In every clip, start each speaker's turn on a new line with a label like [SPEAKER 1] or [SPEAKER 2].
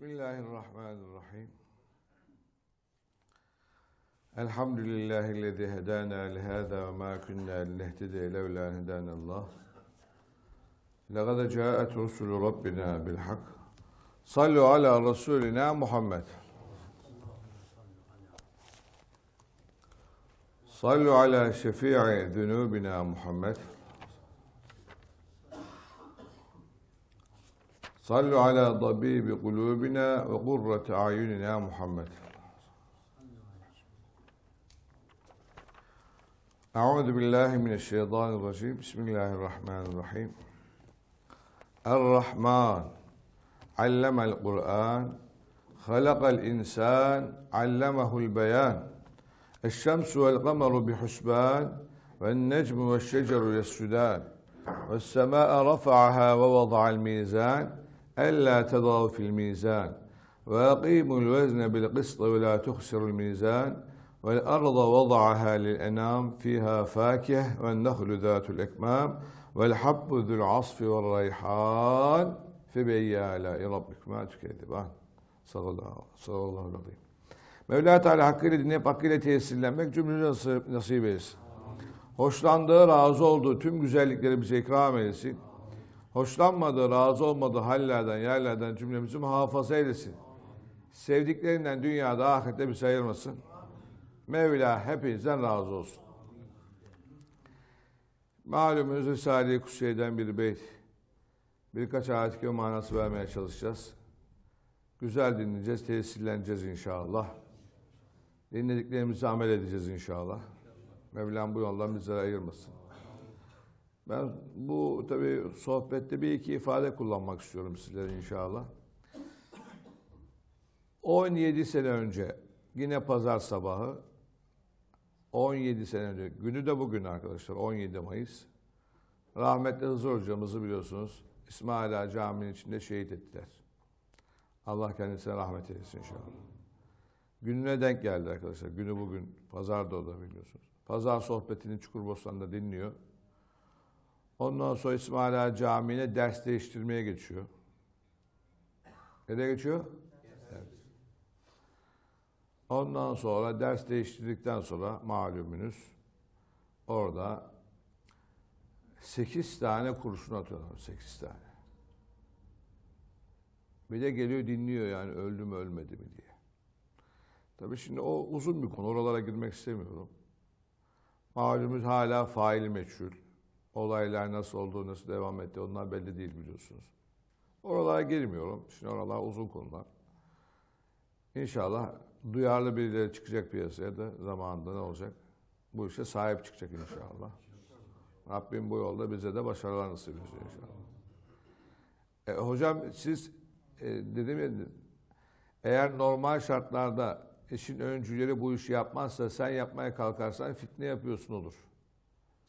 [SPEAKER 1] بسم الله الرحمن الرحيم الحمد لله الذي هدانا لهذا وما كنا لنهتدي لولا ان هدانا الله لقد جاءت رسل ربنا بالحق صلوا على رسولنا محمد صلوا على شفيع ذنوبنا محمد صلوا على ضبيب قلوبنا وقرة أعيننا محمد أعوذ بالله من الشيطان الرجيم بسم الله الرحمن الرحيم الرحمن علم القرآن خلق الإنسان علمه البيان الشمس والقمر بحسبان والنجم والشجر يسجدان والسماء رفعها ووضع الميزان ألا تضغوا في الميزان وأقيموا الوزن بالقسط ولا تخسروا الميزان والأرض وضعها للأنام فيها فاكهة والنخل ذات الأكمام والحب ذو العصف والريحان فبأي آلاء ربكما تكذبان sallallahu aleyhi ve Mevla Teala hakkıyla dinleyip hakkıyla tesirlenmek cümlemize nasip etsin. Hoşlandığı, razı olduğu tüm güzellikleri bize ikram etsin hoşlanmadığı, razı olmadığı hallerden, yerlerden cümlemizi muhafaza eylesin. Sevdiklerinden dünyada, ahirette bir sayılmasın. Mevla hepinizden razı olsun. Malumunuz Risale-i Kusiye'den bir beyt. Birkaç ayet manası vermeye çalışacağız. Güzel dinleyeceğiz, tesirleneceğiz inşallah. Dinlediklerimizi amel edeceğiz inşallah. Mevlam bu yoldan bizleri ayırmasın. Ben bu tabii sohbette bir iki ifade kullanmak istiyorum sizlere inşallah. 17 sene önce yine pazar sabahı 17 sene önce günü de bugün arkadaşlar 17 Mayıs rahmetli Hızır hocamızı biliyorsunuz İsmaila Camii'nin içinde şehit ettiler. Allah kendisine rahmet eylesin inşallah. Gününe denk geldi arkadaşlar. Günü bugün. Pazar da biliyorsunuz. Pazar sohbetini Çukurbostan'da dinliyor. Ondan sonra İsmail Ağa Camii'ne ders değiştirmeye geçiyor. Nereye geçiyor? Ondan sonra ders değiştirdikten sonra malumunuz orada sekiz tane kurşun atıyorlar. sekiz tane. Bir de geliyor dinliyor yani öldü mü ölmedi mi diye. Tabii şimdi o uzun bir konu. Oralara girmek istemiyorum. Malumuz hala fail meçhul olaylar nasıl oldu, nasıl devam etti onlar belli değil biliyorsunuz. Oralara girmiyorum. Şimdi oralar uzun konular. İnşallah duyarlı birileri çıkacak piyasaya da zamanında ne olacak? Bu işe sahip çıkacak inşallah. Rabbim bu yolda bize de başarılar nasip etsin inşallah. E, hocam siz e, dedim ya eğer normal şartlarda işin öncüleri bu işi yapmazsa sen yapmaya kalkarsan fitne yapıyorsun olur.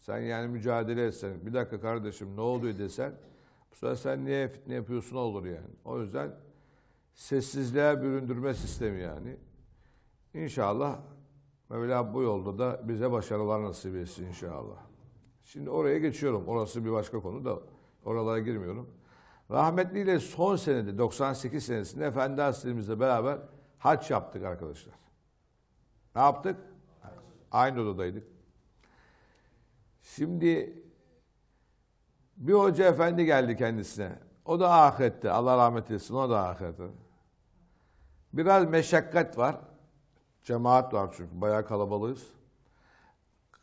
[SPEAKER 1] Sen yani mücadele etsen, bir dakika kardeşim ne oldu desen, bu sefer sen niye fitne yapıyorsun olur yani. O yüzden sessizliğe büründürme sistemi yani. İnşallah Mevla bu yolda da bize başarılar nasip etsin inşallah. Şimdi oraya geçiyorum. Orası bir başka konu da oralara girmiyorum. Rahmetliyle son senede 98 senesinde Efendi Hazretlerimizle beraber haç yaptık arkadaşlar. Ne yaptık? Aynı odadaydık. Şimdi bir hoca efendi geldi kendisine. O da ahirette. Allah rahmet etsin. O da ahirette. Biraz meşakkat var. Cemaat var çünkü. Bayağı kalabalığız.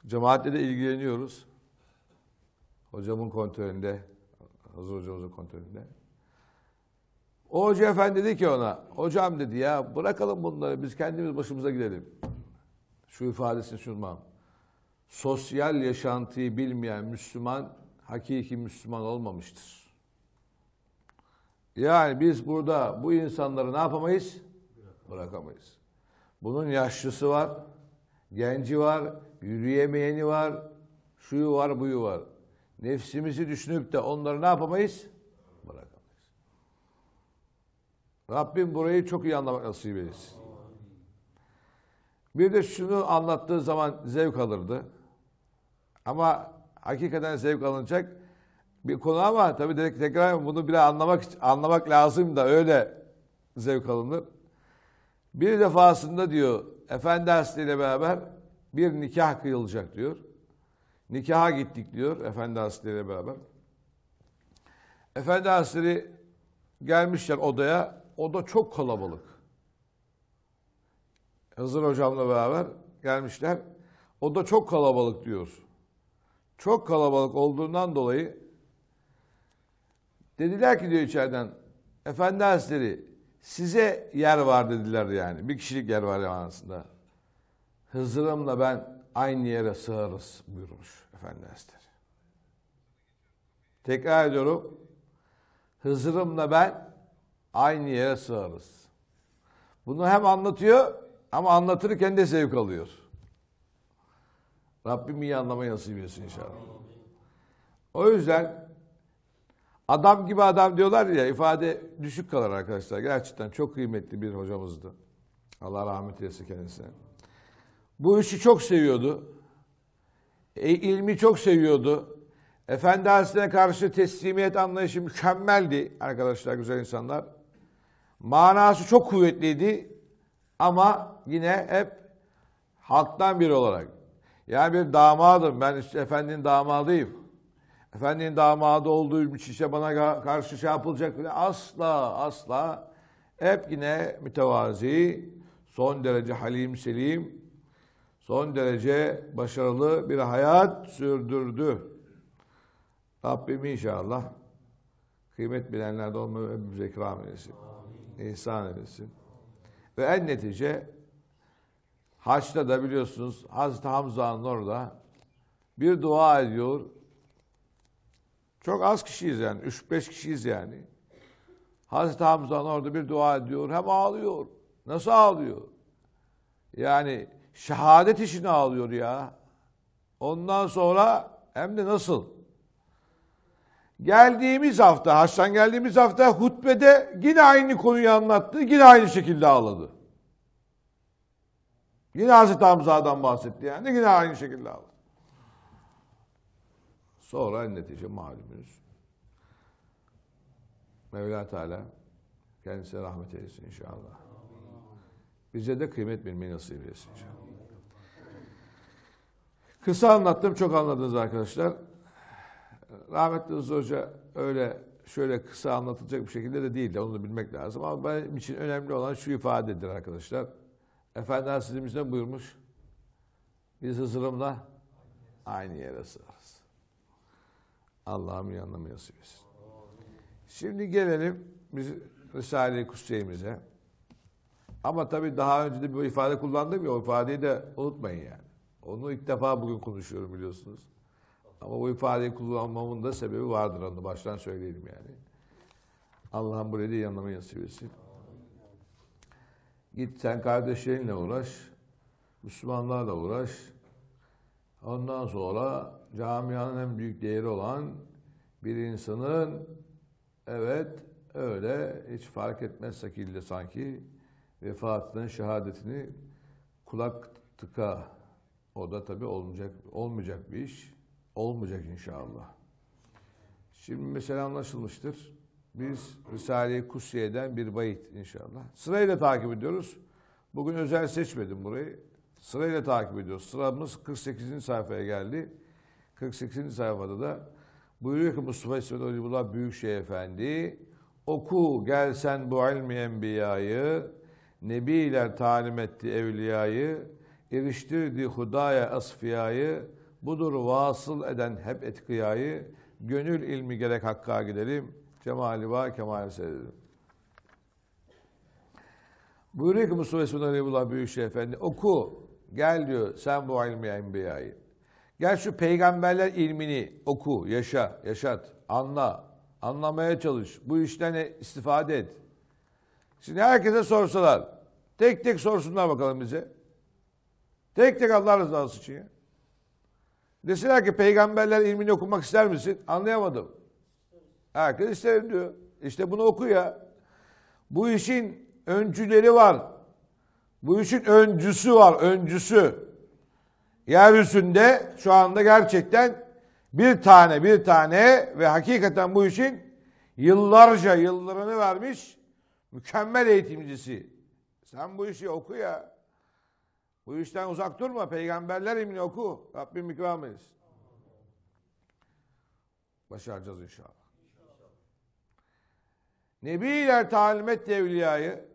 [SPEAKER 1] Cemaatle de ilgileniyoruz. Hocamın kontrolünde. Hazır hocamızın kontrolünde. O hoca efendi dedi ki ona, hocam dedi ya bırakalım bunları biz kendimiz başımıza gidelim. Şu ifadesini sunmam sosyal yaşantıyı bilmeyen Müslüman hakiki Müslüman olmamıştır. Yani biz burada bu insanları ne yapamayız? Bırakamayız. Bunun yaşlısı var, genci var, yürüyemeyeni var, şuyu var, buyu var. Nefsimizi düşünüp de onları ne yapamayız? Bırakamayız. Rabbim burayı çok iyi anlamak nasip etsin. Bir de şunu anlattığı zaman zevk alırdı. Ama hakikaten zevk alınacak bir konu ama tabii tekrar bunu bile anlamak anlamak lazım da öyle zevk alınır. Bir defasında diyor efendi hastalığıyla beraber bir nikah kıyılacak diyor. Nikaha gittik diyor efendi hastalığıyla beraber. Efendi hastalığıyla gelmişler odaya. Oda çok kalabalık. Hızır hocamla beraber gelmişler. Oda çok kalabalık diyor çok kalabalık olduğundan dolayı dediler ki diyor içeriden Efendi Hazretleri size yer var dediler yani. Bir kişilik yer var manasında. Hızır'ımla ben aynı yere sığarız buyurmuş Efendi Hazretleri. Tekrar ediyorum. Hızır'ımla ben aynı yere sığarız. Bunu hem anlatıyor ama anlatırken de zevk alıyor. Rabbim iyi anlamayı nasip etsin inşallah. O yüzden adam gibi adam diyorlar ya ifade düşük kalır arkadaşlar. Gerçekten çok kıymetli bir hocamızdı. Allah rahmet eylesin kendisine. Bu işi çok seviyordu. E, ilmi çok seviyordu. Efendi Hazretleri'ne karşı teslimiyet anlayışı mükemmeldi arkadaşlar, güzel insanlar. Manası çok kuvvetliydi ama yine hep halktan biri olarak. Yani bir damadım. Ben işte efendinin damadıyım. Efendinin damadı olduğum için işte bana karşı şey yapılacak bile asla asla hep yine mütevazi, son derece halim selim, son derece başarılı bir hayat sürdürdü. Rabbim inşallah kıymet bilenlerden olmayı hepimize ikram eylesin. İhsan eylesin. Ve en netice Haç'ta da biliyorsunuz Hazreti Hamza'nın orada bir dua ediyor. Çok az kişiyiz yani. üç beş kişiyiz yani. Hazreti Hamza'nın orada bir dua ediyor. Hem ağlıyor. Nasıl ağlıyor? Yani şehadet işini ağlıyor ya. Ondan sonra hem de nasıl? Geldiğimiz hafta, Haç'tan geldiğimiz hafta hutbede yine aynı konuyu anlattı. Yine aynı şekilde ağladı. Yine Hazreti Hamza'dan bahsetti yani. Yine aynı şekilde aldı. Sonra netice malumunuz. Mevla Teala kendisine rahmet eylesin inşallah. Bize de kıymet bilmeyi nasip eylesin inşallah. Kısa anlattım, çok anladınız arkadaşlar. Rahmetli Hızlı Hoca öyle şöyle kısa anlatılacak bir şekilde de değildi. Onu da bilmek lazım. Ama benim için önemli olan şu ifadedir arkadaşlar. Efendimiz sizimiz ne buyurmuş? Biz Hızır'ımla aynı yere sığarız. Allah'ım yanına nasip Şimdi gelelim biz Risale-i Kutsiye'mize. Ama tabii daha önce de bir ifade kullandım ya, o ifadeyi de unutmayın yani. Onu ilk defa bugün konuşuyorum biliyorsunuz. Ama bu ifadeyi kullanmamın da sebebi vardır onu baştan söyleyelim yani. Allah'ım burayı da yanıma nasip etsin. Git sen kardeşlerinle uğraş, Müslümanlarla uğraş. Ondan sonra camianın en büyük değeri olan bir insanın evet öyle hiç fark etmez şekilde sanki vefatının şehadetini kulak tıka o da tabi olmayacak olmayacak bir iş. Olmayacak inşallah. Şimdi mesela anlaşılmıştır. Biz Risale-i Kusiye'den bir bayit inşallah. Sırayla takip ediyoruz. Bugün özel seçmedim burayı. Sırayla takip ediyoruz. Sıramız 48. sayfaya geldi. 48. sayfada da buyuruyor ki Mustafa İsmet Halibullah Büyükşehir Efendi oku gelsen bu ilmi enbiyayı nebiler talim etti evliyayı eriştirdi hudaya asfiyayı budur vasıl eden hep etkiyayı gönül ilmi gerek hakka gidelim.'' Kemali va kemali seyredim. Buyuruyor ki Mustafa Esun Aleyhullah Büyükşehir Efendi oku gel diyor sen bu ilmi enbiyayı. Gel şu peygamberler ilmini oku, yaşa, yaşat, anla, anlamaya çalış. Bu işten istifade et. Şimdi herkese sorsalar, tek tek sorsunlar bakalım bize. Tek tek Allah rızası için ya. Deseler ki peygamberler ilmini okumak ister misin? Anlayamadım. Herkes isterim diyor. İşte bunu oku ya. Bu işin öncüleri var. Bu işin öncüsü var, öncüsü. Yeryüzünde şu anda gerçekten bir tane bir tane ve hakikaten bu işin yıllarca yıllarını vermiş mükemmel eğitimcisi. Sen bu işi oku ya. Bu işten uzak durma. Peygamberler ilmini oku. Rabbim ikram etsin. Başaracağız inşallah. Nebiler talim etti evliyayı.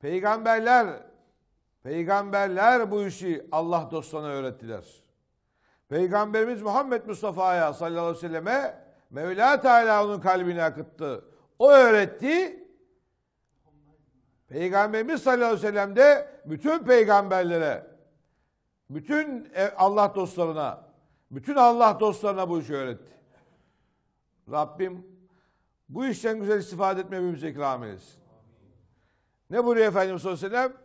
[SPEAKER 1] Peygamberler, peygamberler bu işi Allah dostlarına öğrettiler. Peygamberimiz Muhammed Mustafa'ya sallallahu aleyhi ve selleme Mevla Teala onun kalbini akıttı. O öğretti. Peygamberimiz sallallahu aleyhi ve sellem de bütün peygamberlere, bütün e, Allah dostlarına, bütün Allah dostlarına bu işi öğretti. Rabbim bu işten güzel istifade etme hepimize ikram eylesin. Ne buyuruyor Efendimiz sallallahu aleyhi ve sellem?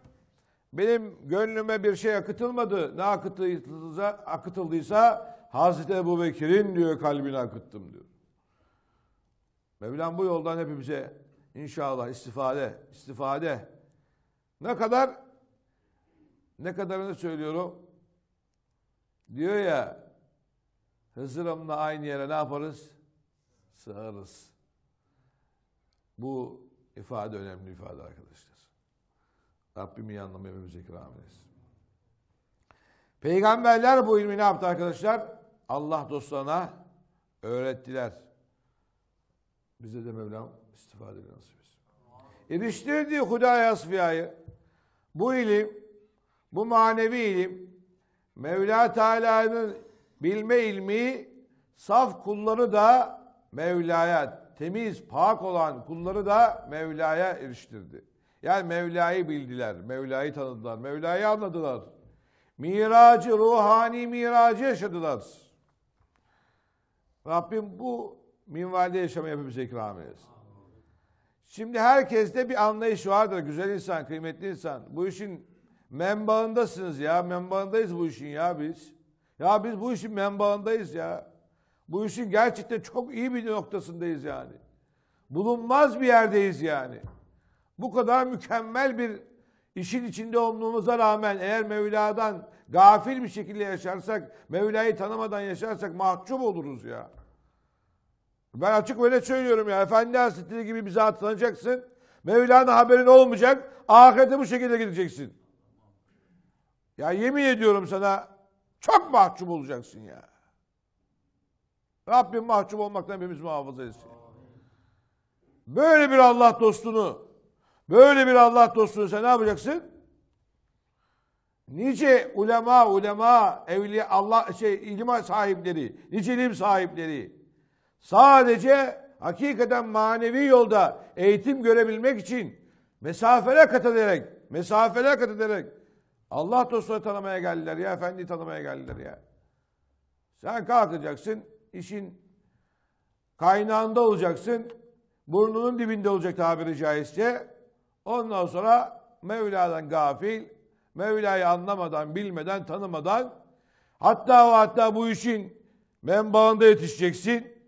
[SPEAKER 1] Benim gönlüme bir şey akıtılmadı. Ne akıtıldıysa, akıtıldıysa Hazreti Ebu Bekir'in diyor kalbini akıttım diyor. Mevlam bu yoldan hepimize inşallah istifade, istifade. Ne kadar? Ne kadarını söylüyorum? Diyor ya Hızır'ımla aynı yere ne yaparız? Sığarız. Bu ifade önemli ifade arkadaşlar. Rabbim iyi anlamamızı ikram Peygamberler bu ilmi ne yaptı arkadaşlar? Allah dostlarına öğrettiler. Bize de Mevlam istifade nasip etsin. İliştirdiği Hudaya Asfiya'yı bu ilim, bu manevi ilim Mevla Teala'nın bilme ilmi saf kulları da Mevla'ya temiz, pak olan kulları da Mevla'ya eriştirdi. Yani Mevla'yı bildiler, Mevla'yı tanıdılar, Mevla'yı anladılar. Miracı, ruhani miracı yaşadılar. Rabbim bu minvalde yaşamayı hepimize ikram eylesin. Şimdi herkeste bir anlayış vardır. Güzel insan, kıymetli insan. Bu işin menbaındasınız ya. Menbaındayız bu işin ya biz. Ya biz bu işin menbaındayız ya. Bu işin gerçekten çok iyi bir noktasındayız yani. Bulunmaz bir yerdeyiz yani. Bu kadar mükemmel bir işin içinde olmamıza rağmen eğer Mevla'dan gafil bir şekilde yaşarsak, Mevla'yı tanımadan yaşarsak mahcup oluruz ya. Ben açık öyle söylüyorum ya. Efendi Hazretleri gibi bize atlanacaksın. Mevla'nın haberin olmayacak. Ahirete bu şekilde gideceksin. Ya yemin ediyorum sana çok mahcup olacaksın ya. Rabbim mahcup olmaktan hepimiz muhafaza etsin. Böyle bir Allah dostunu, böyle bir Allah dostunu sen ne yapacaksın? Nice ulema, ulema, evliya, Allah şey ilim sahipleri, nice ilim sahipleri sadece hakikaten manevi yolda eğitim görebilmek için mesafeler kat ederek, mesafeler kat ederek Allah dostunu tanımaya geldiler ya, efendi tanımaya geldiler ya. Sen kalkacaksın, işin kaynağında olacaksın. Burnunun dibinde olacak tabiri caizse. Ondan sonra Mevla'dan gafil, Mevla'yı anlamadan, bilmeden, tanımadan hatta ve hatta bu işin menbaında yetişeceksin.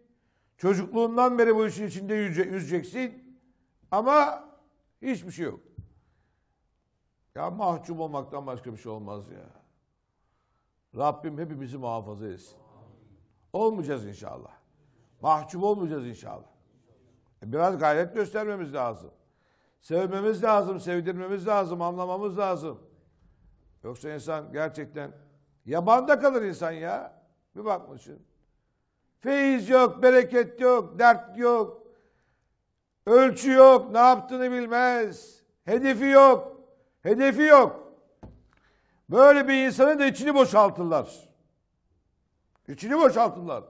[SPEAKER 1] Çocukluğundan beri bu işin içinde yüzeceksin. Ama hiçbir şey yok. Ya mahcup olmaktan başka bir şey olmaz ya. Rabbim hepimizi muhafaza etsin olmayacağız inşallah. Mahcup olmayacağız inşallah. E, biraz gayret göstermemiz lazım. Sevmemiz lazım, sevdirmemiz lazım, anlamamız lazım. Yoksa insan gerçekten yabanda kalır insan ya. Bir bakmışsın. Feyiz yok, bereket yok, dert yok. Ölçü yok, ne yaptığını bilmez. Hedefi yok. Hedefi yok. Böyle bir insanın da içini boşaltırlar. İçini boşaltırlar.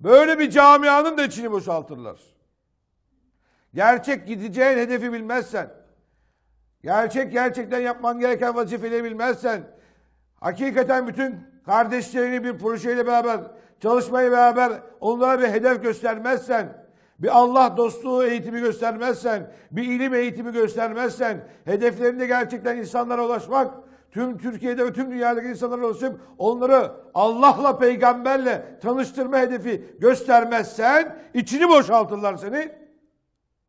[SPEAKER 1] Böyle bir camianın da içini boşaltırlar. Gerçek gideceğin hedefi bilmezsen, gerçek gerçekten yapman gereken vazifeleri bilmezsen, hakikaten bütün kardeşlerini bir projeyle beraber, çalışmayı beraber onlara bir hedef göstermezsen, bir Allah dostluğu eğitimi göstermezsen, bir ilim eğitimi göstermezsen, hedeflerinde gerçekten insanlara ulaşmak Tüm Türkiye'de ve tüm dünyadaki insanlara ulaşıp onları Allah'la peygamberle tanıştırma hedefi göstermezsen içini boşaltırlar seni.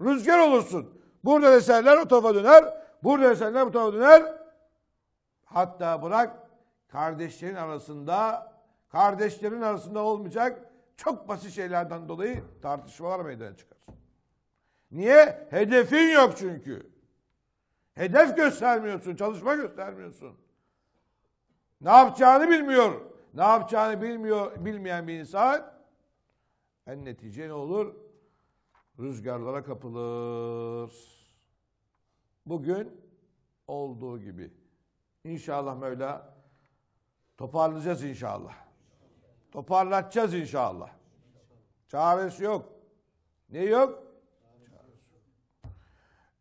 [SPEAKER 1] Rüzgar olursun. Burada desenler o tarafa döner. Burada desenler bu tarafa döner. Hatta bırak kardeşlerin arasında kardeşlerin arasında olmayacak çok basit şeylerden dolayı tartışmalar meydana çıkar. Niye? Hedefin yok çünkü. Hedef göstermiyorsun, çalışma göstermiyorsun. Ne yapacağını bilmiyor. Ne yapacağını bilmiyor, bilmeyen bir insan en netice ne olur? Rüzgarlara kapılır. Bugün olduğu gibi. İnşallah Mevla toparlayacağız inşallah. Toparlatacağız inşallah. Çaresi yok. Ne yok?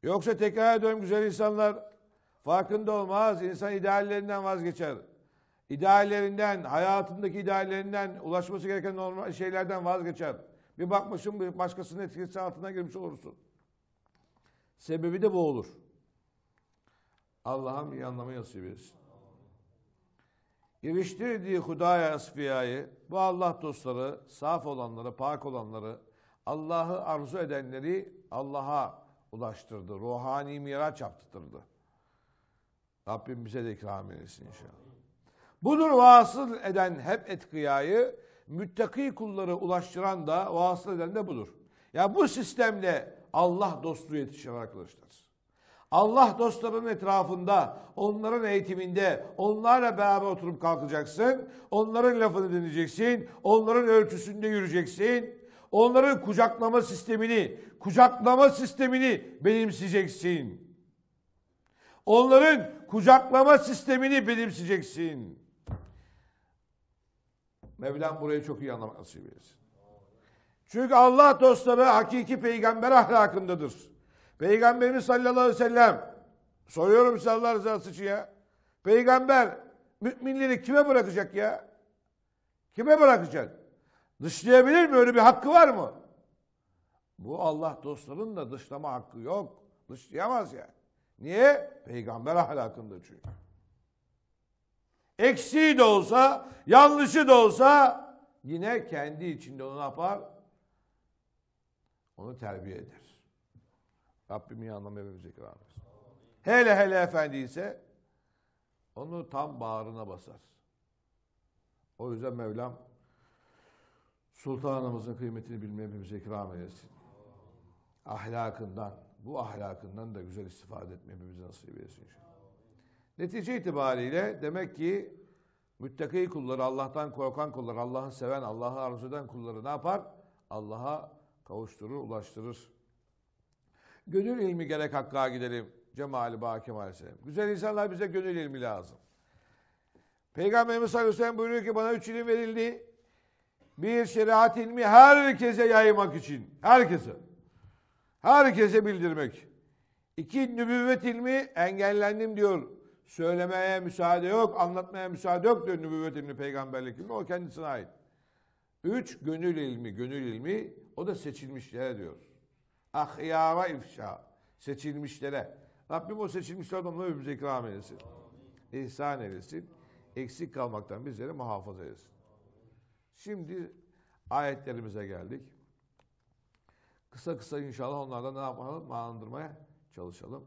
[SPEAKER 1] Yoksa tekrar ediyorum güzel insanlar farkında olmaz. İnsan ideallerinden vazgeçer. İdeallerinden, hayatındaki ideallerinden, ulaşması gereken normal şeylerden vazgeçer. Bir bakmışsın başkasının etkisi altına girmiş olursun. Sebebi de bu olur. Allah'ım iyi anlamayı nasip etsin. Giriştirdiği Hudaya Asfiya'yı, bu Allah dostları, saf olanları, pak olanları, Allah'ı arzu edenleri Allah'a, ulaştırdı. Ruhani miraç yaptırdı. Rabbim bize de ikram eylesin inşallah. Budur vasıl eden hep etkıyayı, müttaki kulları ulaştıran da vasıl eden de budur. Ya bu sistemle Allah dostluğu yetişir arkadaşlar. Allah dostlarının etrafında, onların eğitiminde, onlarla beraber oturup kalkacaksın. Onların lafını dinleyeceksin. Onların ölçüsünde yürüyeceksin. Onların kucaklama sistemini, kucaklama sistemini benimseyeceksin. Onların kucaklama sistemini benimseyeceksin. Mevlam burayı çok iyi anlamak nasip etsin. Çünkü Allah dostları hakiki peygamber ahlakındadır. Peygamberimiz sallallahu aleyhi ve sellem soruyorum size Allah rızası için ya. Peygamber müminleri kime bırakacak ya? Kime bırakacak? Dışlayabilir mi? Öyle bir hakkı var mı? Bu Allah dostlarının da dışlama hakkı yok. Dışlayamaz ya. Yani. Niye? Peygamber ahlakında çünkü. Eksiği de olsa, yanlışı da olsa yine kendi içinde onu yapar? Onu terbiye eder. Rabbim iyi anlamaya hepimize ikram Hele hele efendi ise onu tam bağrına basar. O yüzden Mevlam Sultanımızın kıymetini bilmeyi hepimize ikram eylesin. Ahlakından, bu ahlakından da güzel istifade etmeyi hepimize nasip eylesin Netice itibariyle demek ki müttaki kulları, Allah'tan korkan kulları, Allah'ı seven, Allah'ı arzu eden kulları ne yapar? Allah'a kavuşturur, ulaştırır. Gönül ilmi gerek hakka gidelim. Cemali Baki Aleyhisselam. Güzel insanlar bize gönül ilmi lazım. Peygamberimiz sallallahu buyuruyor ki bana üç ilim verildi bir şeriat ilmi herkese yaymak için. Herkese. Herkese bildirmek. İki nübüvvet ilmi engellendim diyor. Söylemeye müsaade yok, anlatmaya müsaade yok diyor nübüvvet ilmi, peygamberlik ilmi. O kendisine ait. Üç, gönül ilmi. Gönül ilmi o da seçilmişlere diyor. Ahyara ifşa. Seçilmişlere. Rabbim o seçilmişlerden adamları bize ikram eylesin. İhsan eylesin. Eksik kalmaktan bizleri muhafaza eylesin. Şimdi ayetlerimize geldik. Kısa kısa inşallah onlardan ne yapalım? Anlandırmaya çalışalım.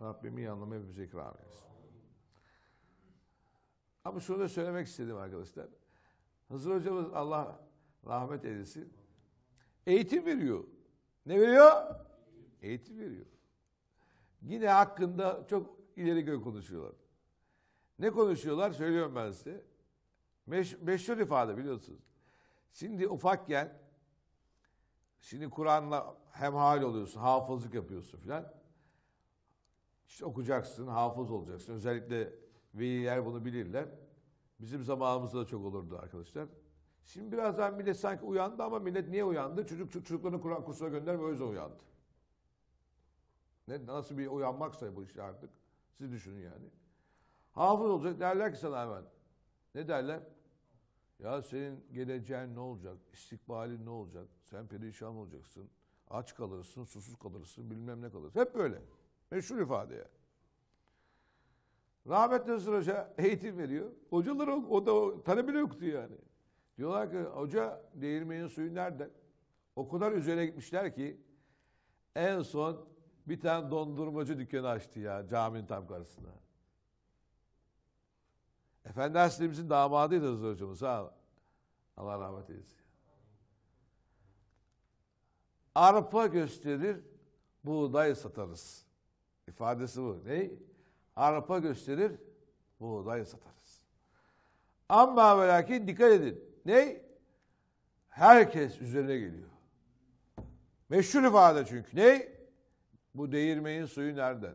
[SPEAKER 1] Rabbimi iyi anlamaya hepimize ikram etsin. Ama şunu da söylemek istedim arkadaşlar. Hızır hocamız Allah rahmet eylesin. Eğitim veriyor. Ne veriyor? Eğitim veriyor. Yine hakkında çok ileri göğe konuşuyorlar. Ne konuşuyorlar? Söylüyorum ben size. Meş, meşhur ifade biliyorsunuz. Şimdi ufakken şimdi Kur'an'la hemhal oluyorsun, hafızlık yapıyorsun filan. İşte okuyacaksın, hafız olacaksın. Özellikle veliler bunu bilirler. Bizim zamanımızda da çok olurdu arkadaşlar. Şimdi birazdan millet sanki uyandı ama millet niye uyandı? Çocuk çocuklarını Kur'an kursuna gönder o yüzden uyandı. Ne, nasıl bir uyanmaksa bu işte artık. Siz düşünün yani. Hafız olacak derler ki sana hemen. Ne derler? Ya senin geleceğin ne olacak? İstikbalin ne olacak? Sen perişan olacaksın. Aç kalırsın, susuz kalırsın, bilmem ne kalırsın. Hep böyle. Meşhur ifade yani. Rahmetli Hısır Hoca eğitim veriyor. Hocalar o, o da o, talebini okutuyor yani. Diyorlar ki hoca değirmenin suyu nerede? O kadar üzerine gitmişler ki en son bir tane dondurmacı dükkanı açtı ya caminin tam karşısına. Efendi Haslimizin damadıydı Rıza hocamız. Sağ Allah rahmet eylesin. Arpa gösterir, buğday satarız. İfadesi bu. Ne? Arpa gösterir, buğday satarız. Ama ve lakin dikkat edin. Ne? Herkes üzerine geliyor. Meşhur ifade çünkü. Ne? Bu değirmenin suyu nereden?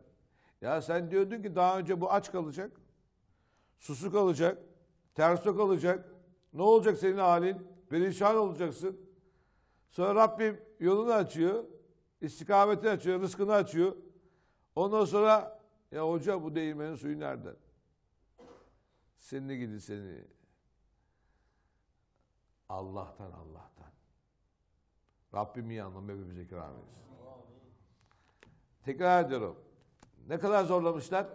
[SPEAKER 1] Ya sen diyordun ki daha önce bu aç kalacak susuk alacak, tersok alacak. Ne olacak senin halin? Perişan olacaksın. Sonra Rabbim yolunu açıyor, istikametini açıyor, rızkını açıyor. Ondan sonra ya hoca bu değirmenin suyu nereden? Seni gidi seni. Allah'tan Allah'tan. Rabbim iyi anlam hepimize ikram etsin. Tekrar ediyorum. Ne kadar zorlamışlar?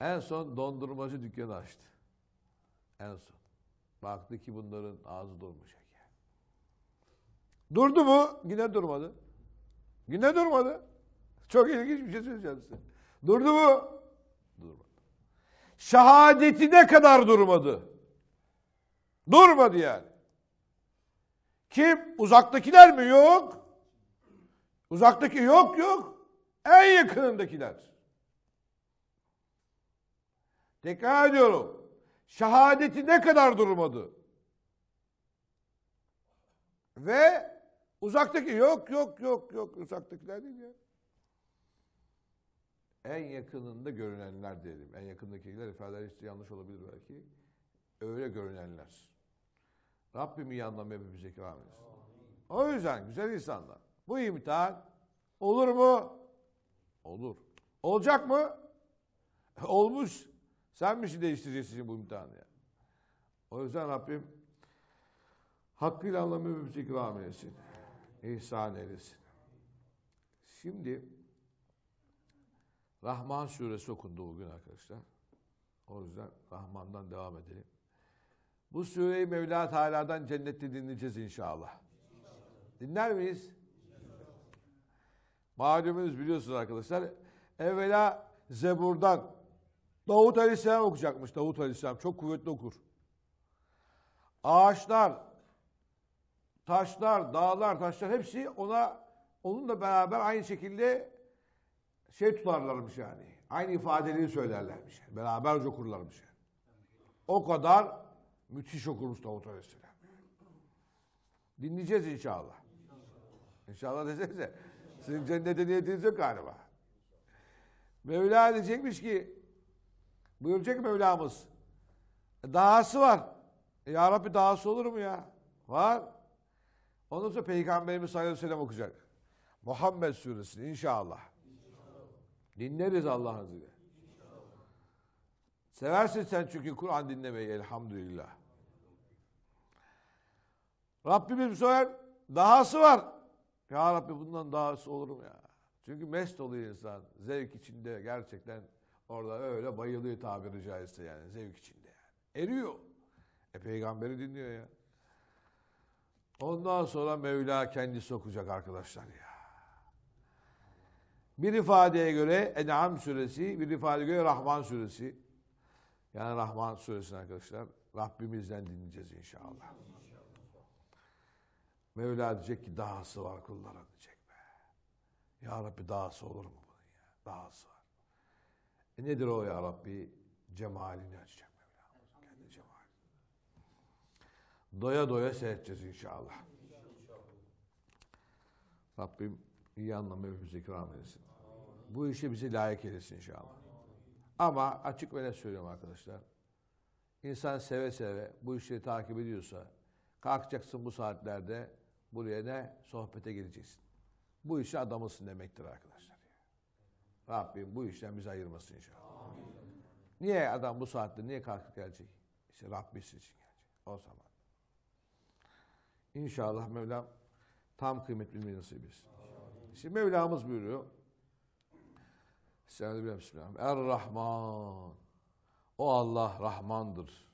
[SPEAKER 1] En son dondurmacı dükkanı açtı. En son. Baktı ki bunların ağzı durmayacak yani. Durdu mu? Yine durmadı. Yine durmadı. Çok ilginç bir şey söyleyeceğim size. Durdu mu? Durmadı. ne kadar durmadı. Durmadı yani. Kim? Uzaktakiler mi? Yok. Uzaktaki yok yok. En yakınındakiler. Tekrar ediyorum. Şehadeti ne kadar durmadı? Ve uzaktaki yok yok yok yok uzaktakiler değil ya. En yakınında görünenler diyelim. En yakındakiler ifadeler işte yanlış olabilir belki. Öyle görünenler. Rabbim iyi anlamaya hepimize ikram O yüzden güzel insanlar. Bu imtihan olur mu? Olur. Olacak mı? Olmuş. Sen mi değiştireceksin bu imtihanı ya? O yüzden Rabbim hakkıyla anlamı mümkün ikram eylesin. İhsan eylesin. Şimdi Rahman suresi okundu bugün arkadaşlar. O yüzden Rahman'dan devam edelim. Bu sureyi Mevla Teala'dan cennette dinleyeceğiz inşallah. Dinler miyiz? Malumunuz biliyorsunuz arkadaşlar. Evvela Zebur'dan Davut Aleyhisselam okuyacakmış Davut Aleyhisselam. Çok kuvvetli okur. Ağaçlar, taşlar, dağlar, taşlar hepsi ona onunla beraber aynı şekilde şey tutarlarmış yani. Aynı ifadeleri söylerlermiş. Yani. Beraber okurlarmış. Yani. O kadar müthiş okurmuş Davut Aleyhisselam. Dinleyeceğiz inşallah. İnşallah desenize. Sizin cennete niyetiniz yok galiba. Mevla diyecekmiş ki Buyuracak Mevlamız. E, dahası var. E, ya Rabbi dahası olur mu ya? Var. Ondan sonra Peygamberimiz sallallahu aleyhi okuyacak. Muhammed suresini inşallah. inşallah. Dinleriz Allah'ın izniyle. Seversin sen çünkü Kur'an dinlemeyi elhamdülillah. Rabbimiz söyler dahası var. Ya Rabbi bundan dahası olur mu ya? Çünkü mest oluyor insan. Zevk içinde gerçekten Orada öyle bayılıyor tabiri caizse yani zevk içinde yani. Eriyor. E peygamberi dinliyor ya. Ondan sonra Mevla kendi sokacak arkadaşlar ya. Bir ifadeye göre En'am suresi, bir ifadeye göre Rahman suresi. Yani Rahman suresini arkadaşlar Rabbimizden dinleyeceğiz inşallah. Mevla diyecek ki dahası var kullara diyecek be. Ya Rabbi dahası olur mu bunun ya? Dahası var. E nedir o ya Rabbi? Cemalini açacak Mevlamız. Kendi cemalini. Doya doya seyredeceğiz inşallah. Rabbim iyi anlamı hepimize ikram eylesin. Bu işi bizi layık edesin inşallah. Ama açık ve net söylüyorum arkadaşlar. İnsan seve seve bu işleri takip ediyorsa kalkacaksın bu saatlerde buraya ne sohbete geleceksin. Bu işe adamısın demektir arkadaşlar. Rabbim bu işten bizi ayırmasın inşallah. Amin. Niye adam bu saatte niye kalkıp gelecek? İşte Rabbisi için gelecek. O zaman. İnşallah Mevlam tam kıymet bilmeyi nasip etsin. Şimdi Mevlamız buyuruyor. Estağfirullah, Bismillah. Er-Rahman. O Allah Rahmandır.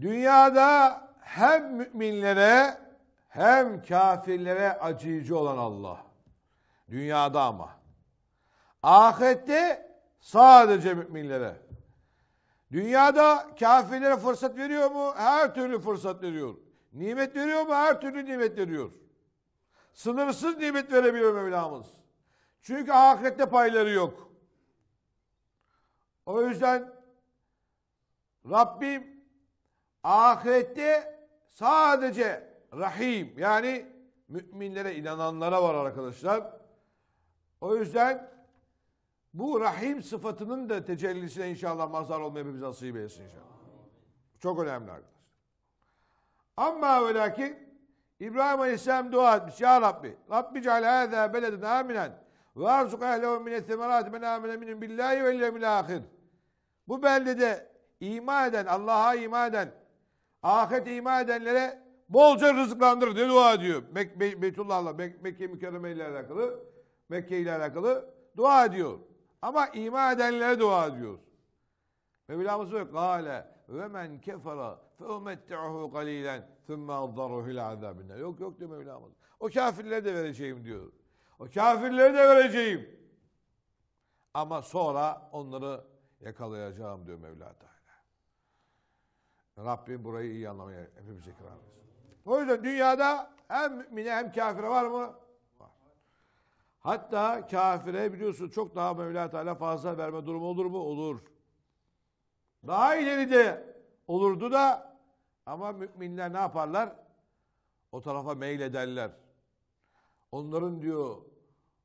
[SPEAKER 1] Dünyada hem müminlere hem kafirlere acıyıcı olan Allah. Dünyada ama. Ahirette sadece müminlere. Dünyada kafirlere fırsat veriyor mu? Her türlü fırsat veriyor. Nimet veriyor mu? Her türlü nimet veriyor. Sınırsız nimet verebiliyor Mevlamız. Çünkü ahirette payları yok. O yüzden Rabbim ahirette sadece rahim yani müminlere inananlara var arkadaşlar. O yüzden bu rahim sıfatının da tecellisine inşallah mazhar olmayı bize nasip etsin inşallah. Çok önemli arkadaşlar. Ama öyle ki İbrahim Aleyhisselam dua etmiş. Ya Rabbi, Rabbi ceal hâzâ beleden aminen ve arzuk ehlehu mine semerâti men amine minin billahi ve illemil ahir. Bu beldede iman eden, Allah'a iman eden, ahirete iman edenlere bolca rızıklandır diye dua ediyor. Mek Beytullah'la, Mek Mekke mükerreme ile alakalı, Mekke ile alakalı dua ediyor. Ama iman edenlere dua ediyoruz. Mevlamız diyor Gale ve men kefara fe umetti'uhu galilen thumme azzaruhul azabine. Yok yok diyor Mevlamız. O kafirlere de vereceğim diyor. O kafirlere de vereceğim. Ama sonra onları yakalayacağım diyor Mevla Teala. Rabbim burayı iyi anlamaya hepimize ikram etsin. O yüzden dünyada hem mümine hem kafire var mı? Hatta kafire biliyorsun çok daha Mevla Teala fazla verme durumu olur mu? Olur. Daha ileri de olurdu da ama müminler ne yaparlar? O tarafa meylederler. Onların diyor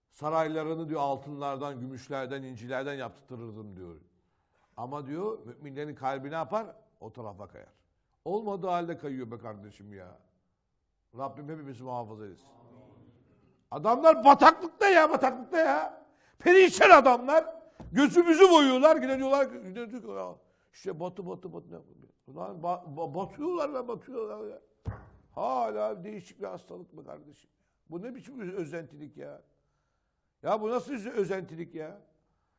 [SPEAKER 1] saraylarını diyor altınlardan, gümüşlerden, incilerden yaptırırdım diyor. Ama diyor müminlerin kalbi ne yapar? O tarafa kayar. Olmadığı halde kayıyor be kardeşim ya. Rabbim hepimizi muhafaza etsin. Adamlar bataklıkta ya bataklıkta ya. Perişan adamlar. Gözümüzü boyuyorlar. Yine diyorlar, yine diyorlar işte batı batı batı. Ulan ba, ba, batıyorlar ve batıyorlar ya. Hala değişik bir hastalık mı kardeşim? Bu ne biçim bir özentilik ya? Ya bu nasıl bir özentilik ya?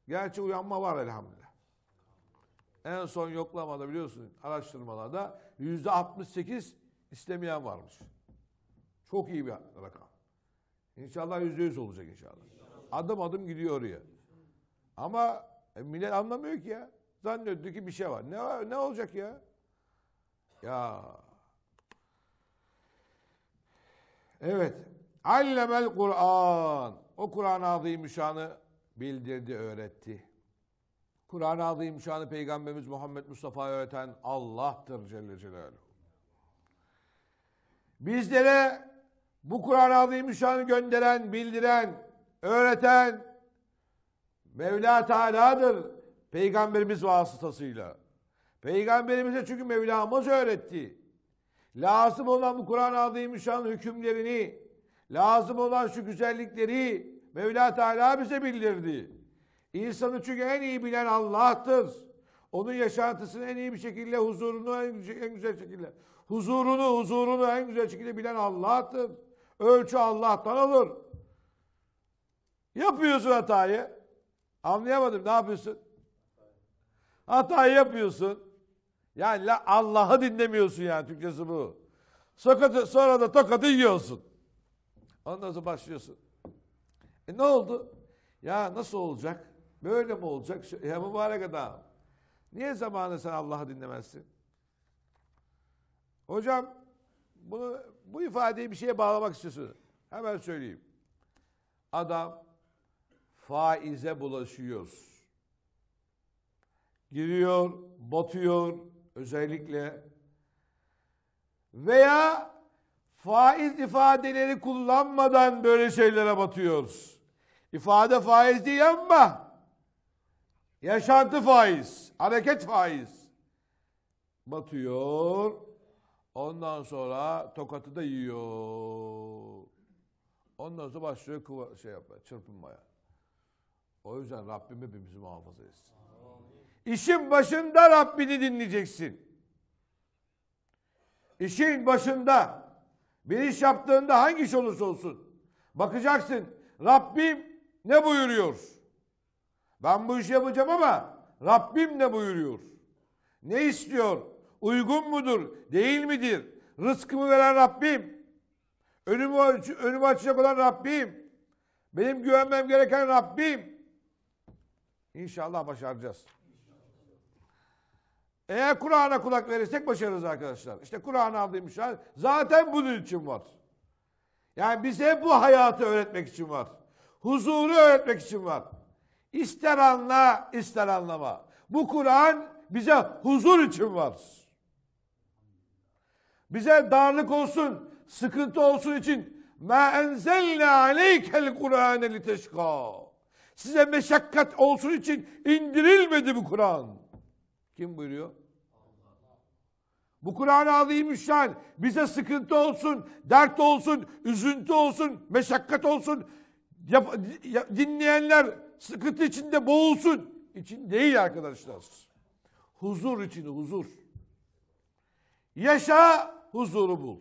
[SPEAKER 1] Gerçi uyanma var elhamdülillah. En son yoklamada biliyorsun araştırmalarda yüzde 68 istemeyen varmış. Çok iyi bir rakam. İnşallah yüzde yüz olacak inşallah. Adım adım gidiyor oraya. Ama e, millet anlamıyor ki ya. Zannediyordu ki bir şey var. Ne var? Ne olacak ya? Ya. Evet. Allemel Kur'an. O Kur'an-ı Azimüşşan'ı bildirdi, öğretti. Kur'an-ı Azimüşşan'ı Peygamberimiz Muhammed Mustafa öğreten Allah'tır Celle Celaluhu. Bizlere bu Kur'an-ı Azimüşşan'ı gönderen, bildiren, öğreten Mevla Teala'dır. Peygamberimiz vasıtasıyla. Peygamberimize çünkü Mevlamız öğretti. Lazım olan bu Kur'an-ı Azimüşşan hükümlerini, lazım olan şu güzellikleri Mevla Teala bize bildirdi. İnsanı çünkü en iyi bilen Allah'tır. Onun yaşantısını en iyi bir şekilde, huzurunu en güzel, en güzel şekilde, huzurunu, huzurunu en güzel şekilde bilen Allah'tır. Ölçü Allah'tan alır. Yapıyorsun hatayı. Anlayamadım. Ne yapıyorsun? Hatayı yapıyorsun. Yani Allah'ı dinlemiyorsun yani Türkçesi bu. Sokatı, sonra da tokatı yiyorsun. Ondan sonra başlıyorsun. E ne oldu? Ya nasıl olacak? Böyle mi olacak? Ya mübarek adam. Niye zamanı sen Allah'ı dinlemezsin? Hocam bunu bu ifadeyi bir şeye bağlamak istiyorsunuz. Hemen söyleyeyim. Adam faize bulaşıyor. Giriyor, batıyor özellikle. Veya faiz ifadeleri kullanmadan böyle şeylere batıyoruz. İfade faiz değil ama yaşantı faiz, hareket faiz. Batıyor, Ondan sonra tokatı da yiyor. Ondan sonra başlıyor kıva, şey yapma, çırpınmaya. O yüzden Rabbim hepimizi muhafaza etsin. İşin başında Rabbini dinleyeceksin. İşin başında bir iş yaptığında hangi iş olursa olsun bakacaksın Rabbim ne buyuruyor? Ben bu işi yapacağım ama Rabbim ne buyuruyor? Ne istiyor? Uygun mudur? Değil midir? Rızkımı veren Rabbim. Önümü, önümü açacak olan Rabbim. Benim güvenmem gereken Rabbim. İnşallah başaracağız. Eğer Kur'an'a kulak verirsek başarırız arkadaşlar. İşte Kur'an aldığım şahit zaten bunun için var. Yani bize bu hayatı öğretmek için var. Huzuru öğretmek için var. İster anla, ister anlama. Bu Kur'an bize huzur için var. Bize darlık olsun, sıkıntı olsun için ma enzelne aleykel Kur'ane liteşka. Size meşakkat olsun için indirilmedi bu Kur'an. Kim buyuruyor? Bu Kur'an-ı Azimüşşan bize sıkıntı olsun, dert olsun, üzüntü olsun, meşakkat olsun. Yap, dinleyenler sıkıntı içinde boğulsun. için değil arkadaşlar. Huzur için huzur. Yaşa huzuru bul.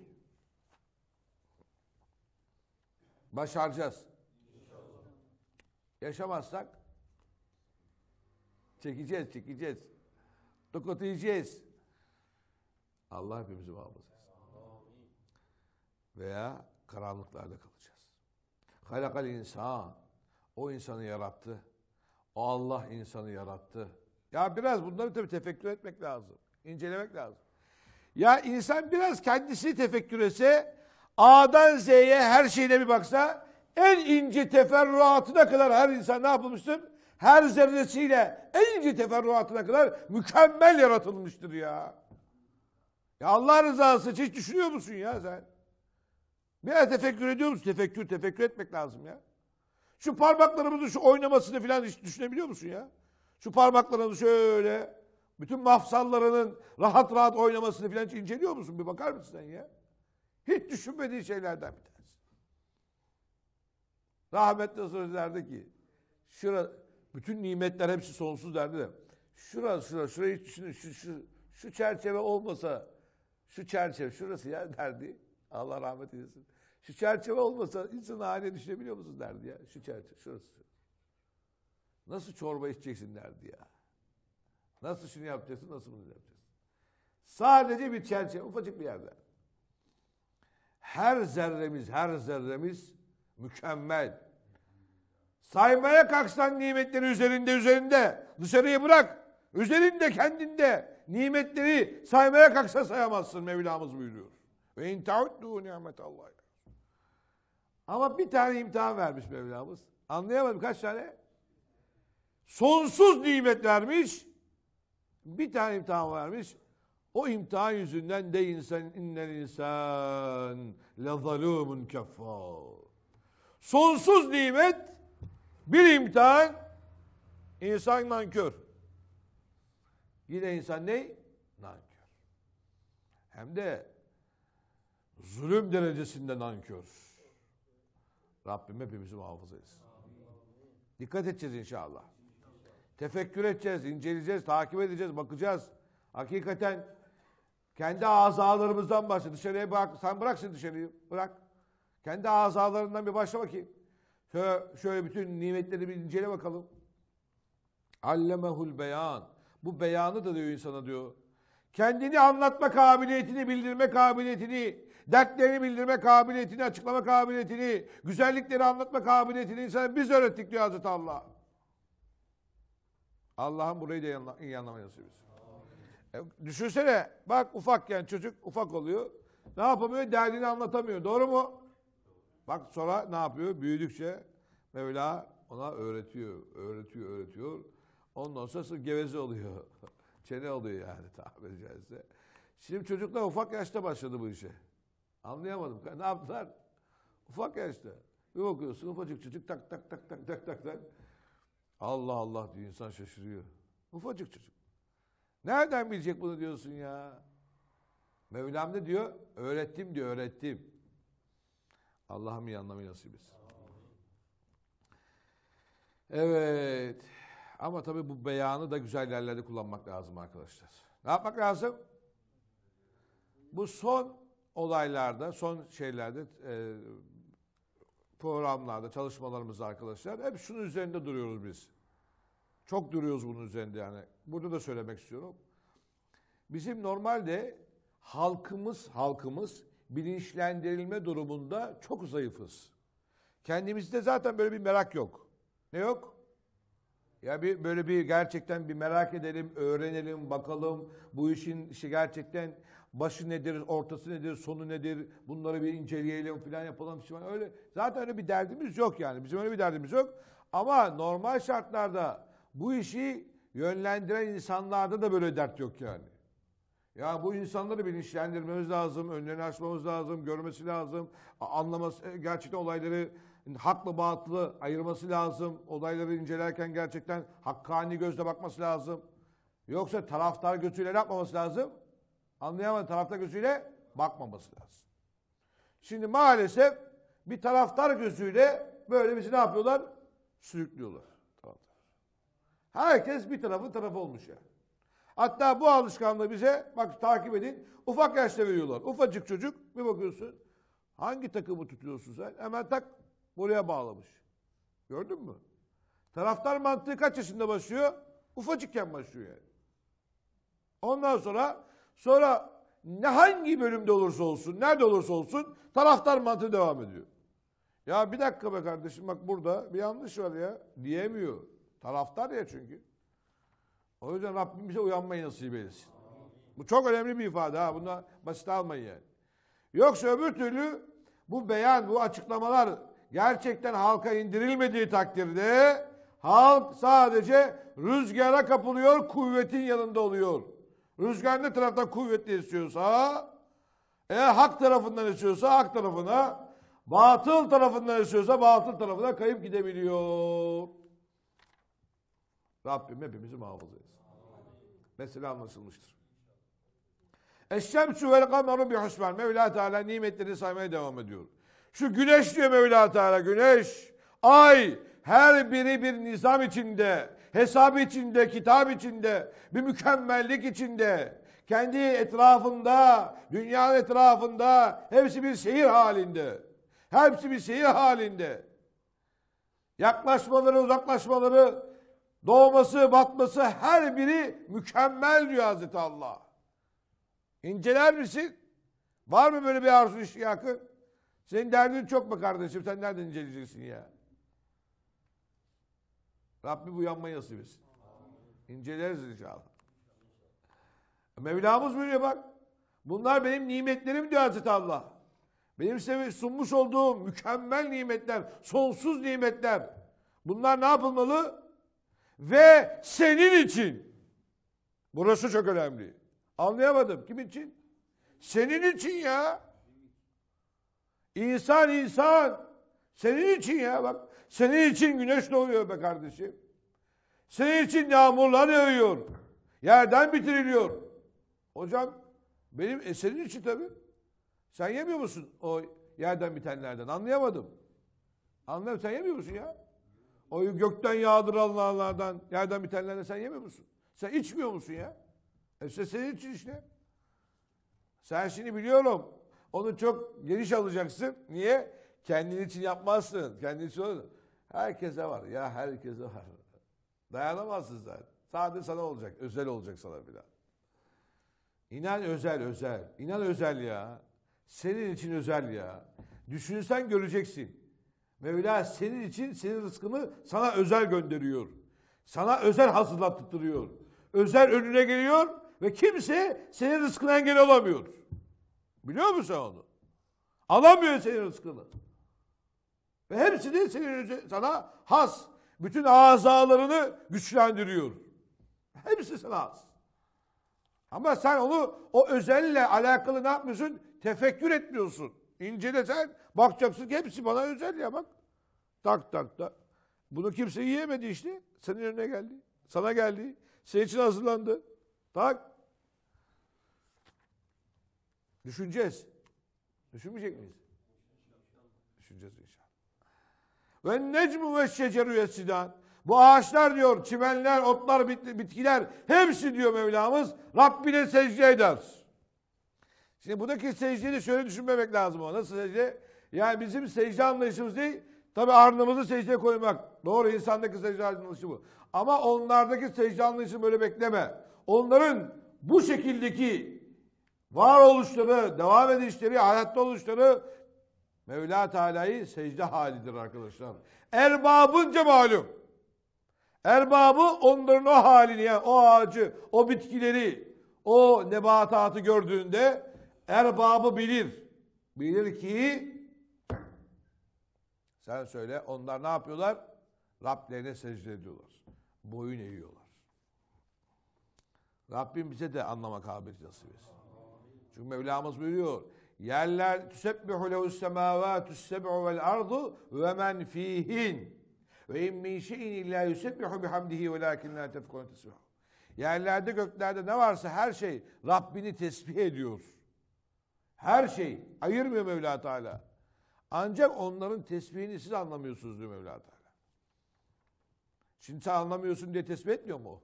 [SPEAKER 1] Başaracağız. Yaşamazsak çekeceğiz, çekeceğiz. Tokat Allah hepimizi muhafaza etsin. Veya karanlıklarda kalacağız. Halakal insan. O insanı yarattı. O Allah insanı yarattı. Ya biraz bunları tabii tefekkür etmek lazım. incelemek lazım. Ya insan biraz kendisi tefekkür etse, A'dan Z'ye her şeyine bir baksa, en ince teferruatına kadar her insan ne yapılmıştır? Her zerresiyle en ince teferruatına kadar mükemmel yaratılmıştır ya. Ya Allah rızası hiç düşünüyor musun ya sen? Biraz tefekkür ediyor musun? Tefekkür, tefekkür etmek lazım ya. Şu parmaklarımızın şu oynamasını falan hiç düşünebiliyor musun ya? Şu parmaklarımızı şöyle bütün mafsallarının rahat rahat oynamasını filan inceliyor musun? Bir bakar mısın sen ya? Hiç düşünmediği şeylerden bir tanesi. Rahmetli söz derdi ki, şura, bütün nimetler hepsi sonsuz derdi de, şura, şura, şurayı hiç düşünün, şu, şu, şu çerçeve olmasa, şu çerçeve, şurası ya derdi. Allah rahmet eylesin. Şu çerçeve olmasa insan haline düşünebiliyor musun derdi ya. Şu çerçeve, şurası. Nasıl çorba içeceksin derdi ya. Nasıl şunu yapacaksın, nasıl bunu yapacaksın? Sadece bir çerçeve, ufacık bir yerde. Her zerremiz, her zerremiz mükemmel. Saymaya kalksan nimetleri üzerinde, üzerinde. dışarıyı bırak. Üzerinde, kendinde. Nimetleri saymaya kalksa sayamazsın Mevlamız buyuruyor. Ve in tauddu nimetallah. Ama bir tane imtihan vermiş Mevlamız. Anlayamadım kaç tane? Sonsuz nimet vermiş. Bir tane imtihan vermiş. O imtihan yüzünden de insan innel insan la zalumun keffar. Sonsuz nimet bir imtihan insan nankör. Yine insan ne? Nankör. Hem de zulüm derecesinde nankör. Rabbim hepimizi muhafaza etsin. Dikkat edeceğiz inşallah tefekkür edeceğiz, inceleyeceğiz, takip edeceğiz, bakacağız. Hakikaten kendi azalarımızdan başla. Dışarıya bak, sen bıraksın dışarıyı, bırak. Kendi azalarından bir başla bakayım. Şöyle, şöyle bütün nimetleri bir incele bakalım. Allemehul beyan. Bu beyanı da diyor insana diyor. Kendini anlatma kabiliyetini, bildirme kabiliyetini, dertlerini bildirme kabiliyetini, açıklama kabiliyetini, güzellikleri anlatma kabiliyetini insana biz öğrettik diyor Hazreti Allah. Allah'ım burayı da yanla, iyi anlamayı nasip etsin. E, düşünsene bak ufakken çocuk ufak oluyor. Ne yapamıyor? Derdini anlatamıyor. Doğru mu? Bak sonra ne yapıyor? Büyüdükçe Mevla ona öğretiyor. Öğretiyor, öğretiyor. Ondan sonra geveze oluyor. Çene oluyor yani tabiri caizse. Şimdi çocuklar ufak yaşta başladı bu işe. Anlayamadım. Ne yaptılar? Ufak yaşta. Bir bakıyorsun ufacık çocuk tak tak tak tak tak tak tak. Allah Allah diyor insan şaşırıyor. Ufacık çocuk. Nereden bilecek bunu diyorsun ya? Mevlam ne diyor? Öğrettim diyor, öğrettim. Allah'ım iyi anlamayı nasip Evet. Ama tabii bu beyanı da güzel yerlerde kullanmak lazım arkadaşlar. Ne yapmak lazım? Bu son olaylarda, son şeylerde, e, programlarda, çalışmalarımızda arkadaşlar hep şunun üzerinde duruyoruz biz. Çok duruyoruz bunun üzerinde yani. Burada da söylemek istiyorum. Bizim normalde halkımız halkımız bilinçlendirilme durumunda çok zayıfız. Kendimizde zaten böyle bir merak yok. Ne yok? Ya bir böyle bir gerçekten bir merak edelim, öğrenelim, bakalım bu işin işi gerçekten başı nedir, ortası nedir, sonu nedir? Bunları bir inceleyelim falan yapalım falan öyle. Zaten öyle bir derdimiz yok yani. Bizim öyle bir derdimiz yok. Ama normal şartlarda bu işi yönlendiren insanlarda da böyle dert yok yani. Ya bu insanları bilinçlendirmemiz lazım, önlerini açmamız lazım, görmesi lazım, anlaması, e, gerçekten olayları haklı batılı ayırması lazım. Olayları incelerken gerçekten hakkani gözle bakması lazım. Yoksa taraftar gözüyle yapmaması lazım. Anlayamadı taraftar gözüyle bakmaması lazım. Şimdi maalesef bir taraftar gözüyle böyle bizi ne yapıyorlar? Sürüklüyorlar. Herkes bir tarafı tarafı olmuş yani. Hatta bu alışkanlığı bize bak takip edin. Ufak yaşta veriyorlar. Ufacık çocuk bir bakıyorsun. Hangi takımı tutuyorsun sen? Hemen tak buraya bağlamış. Gördün mü? Taraftar mantığı kaç yaşında başlıyor? Ufacıkken başlıyor yani. Ondan sonra sonra ne hangi bölümde olursa olsun, nerede olursa olsun taraftar mantığı devam ediyor. Ya bir dakika be kardeşim bak burada bir yanlış var ya diyemiyor. Taraftar ya çünkü. O yüzden Rabbim bize uyanmayı nasip eylesin. Bu çok önemli bir ifade ha. Bunda basit almayın yani. Yoksa öbür türlü bu beyan, bu açıklamalar gerçekten halka indirilmediği takdirde halk sadece rüzgara kapılıyor, kuvvetin yanında oluyor. Rüzgar ne taraftan kuvvetli istiyorsa, eğer hak tarafından istiyorsa hak tarafına, batıl tarafından istiyorsa batıl tarafına kayıp gidebiliyor. Rabbim hepimizi muhafaza etsin. Mesele anlaşılmıştır. Eşşemsü vel kameru bi husman. Mevla Teala nimetlerini saymaya devam ediyor. Şu güneş diyor Mevla Teala güneş, ay her biri bir nizam içinde, hesap içinde, kitap içinde, bir mükemmellik içinde. Kendi etrafında, dünya etrafında hepsi bir seyir halinde. Hepsi bir seyir halinde. Yaklaşmaları, uzaklaşmaları Doğması, batması her biri mükemmel diyor Hazreti Allah. İnceler misin? Var mı böyle bir arzu iştiyakın? Senin derdin çok mu kardeşim? Sen nereden inceleyeceksin ya? Rabbim uyanmayı yanmayı nasip etsin. İnceleriz inşallah. Mevlamız buyuruyor bak. Bunlar benim nimetlerim diyor Hazreti Allah. Benim size sunmuş olduğum mükemmel nimetler, sonsuz nimetler. Bunlar ne yapılmalı? ve senin için. Burası çok önemli. Anlayamadım. Kim için? Senin için ya. İnsan insan. Senin için ya bak. Senin için güneş doğuyor be kardeşim. Senin için yağmurlar yağıyor. Yerden bitiriliyor. Hocam benim e, senin için tabii. Sen yemiyor musun o yerden bitenlerden? Anlayamadım. Anlayamadım. Sen yemiyor musun ya? Oyu gökten yağdıranlardan, yerden bitenlerden sen yemiyor musun? Sen içmiyor musun ya? E senin için işte. Sen şimdi biliyorum. Onu çok geniş alacaksın. Niye? Kendin için yapmazsın. Kendin için olur. Herkese var. Ya herkese var. Dayanamazsın zaten. Sadece sana olacak. Özel olacak sana filan. İnan özel özel. İnan özel ya. Senin için özel ya. Düşünsen göreceksin. Mevla senin için senin rızkını sana özel gönderiyor. Sana özel hazırlattırıyor. Özel önüne geliyor ve kimse senin rızkına engel olamıyor. Biliyor musun onu? Alamıyor senin rızkını. Ve hepsi de senin sana has. Bütün azalarını güçlendiriyor. Hepsi sana has. Ama sen onu o özelle alakalı ne yapmıyorsun? Tefekkür etmiyorsun. İncelesen bakacaksın ki hepsi bana özel ya bak. Tak tak tak. Bunu kimse yiyemedi işte. Senin önüne geldi. Sana geldi. Senin için hazırlandı. Tak. Düşüneceğiz. Düşünmeyecek miyiz? Düşüneceğiz inşallah. Ve necmu ve şeceru yesidan. Bu ağaçlar diyor, çimenler, otlar, bitkiler hepsi diyor Mevlamız Rabbine secde eder. Şimdi buradaki secdeyi de şöyle düşünmemek lazım ona. Nasıl secde? Yani bizim secde anlayışımız değil. Tabi arnımızı secdeye koymak. Doğru insandaki secde anlayışı bu. Ama onlardaki secde anlayışı böyle bekleme. Onların bu şekildeki varoluşları, devam edişleri, hayatta oluşları Mevla Teala'yı secde halidir arkadaşlar. Erbabınca malum. Erbabı onların o halini yani o ağacı, o bitkileri, o nebatatı gördüğünde erbabı bilir. Bilir ki sen söyle onlar ne yapıyorlar? Rablerine secde ediyorlar. Boyun eğiyorlar. Rabbim bize de anlama kabiliyeti nasip etsin. Çünkü Mevlamız buyuruyor. Yerler tüsebbihu lehu semavatu seb'u vel ardu ve men fihin. Ve in min şeyin illa yusebbihu bihamdihi ve lakin la tefkûne tesbihu. Yerlerde göklerde ne varsa her şey Rabbini tesbih ediyoruz. Her şey. Ayırmıyor Mevla Teala. Ancak onların tesbihini siz anlamıyorsunuz diyor Mevla Teala. Şimdi sen anlamıyorsun diye tesbih etmiyor mu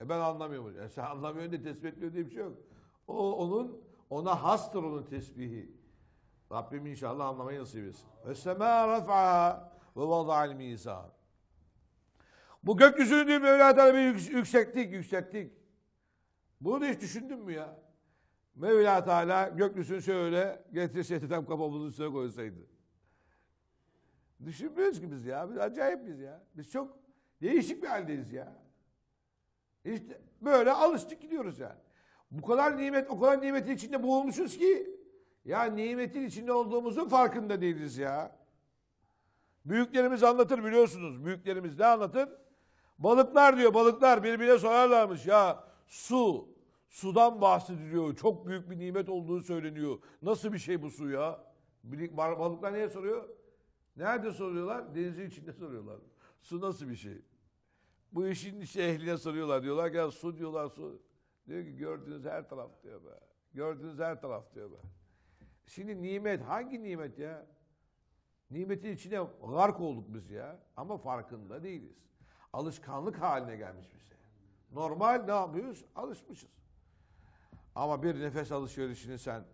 [SPEAKER 1] E ben anlamıyorum. E sen anlamıyorsun diye tesbih etmiyor diye bir şey yok. O onun, ona hastır onun tesbihi. Rabbim inşallah anlamayı nasip etsin. Ve semâ raf'aha ve vada'al mizan. Bu gökyüzünü diyor Mevla Teala bir yüksektik, yükselttik. Bunu da hiç düşündün mü ya? Mevla Teala göklüsünü şöyle getirse tam kafamızın üstüne koysaydı. Düşünmüyoruz ki biz ya. Biz acayip biz ya. Biz çok değişik bir haldeyiz ya. İşte böyle alıştık gidiyoruz yani. Bu kadar nimet, o kadar nimetin içinde boğulmuşuz ki ya nimetin içinde olduğumuzun farkında değiliz ya. Büyüklerimiz anlatır biliyorsunuz. Büyüklerimiz ne anlatır? Balıklar diyor balıklar birbirine sorarlarmış ya su, Sudan bahsediliyor. Çok büyük bir nimet olduğu söyleniyor. Nasıl bir şey bu su ya? Balıklar niye soruyor? Nerede soruyorlar? Denizin içinde soruyorlar. Su nasıl bir şey? Bu işin işte ehline soruyorlar. Diyorlar ki su diyorlar su. Diyor ki gördüğünüz her taraf diyor be. Gördüğünüz her taraf diyor be. Şimdi nimet hangi nimet ya? Nimetin içine gark olduk biz ya. Ama farkında değiliz. Alışkanlık haline gelmiş bize. Normal ne yapıyoruz? Alışmışız. Ama bir nefes alışverişini sen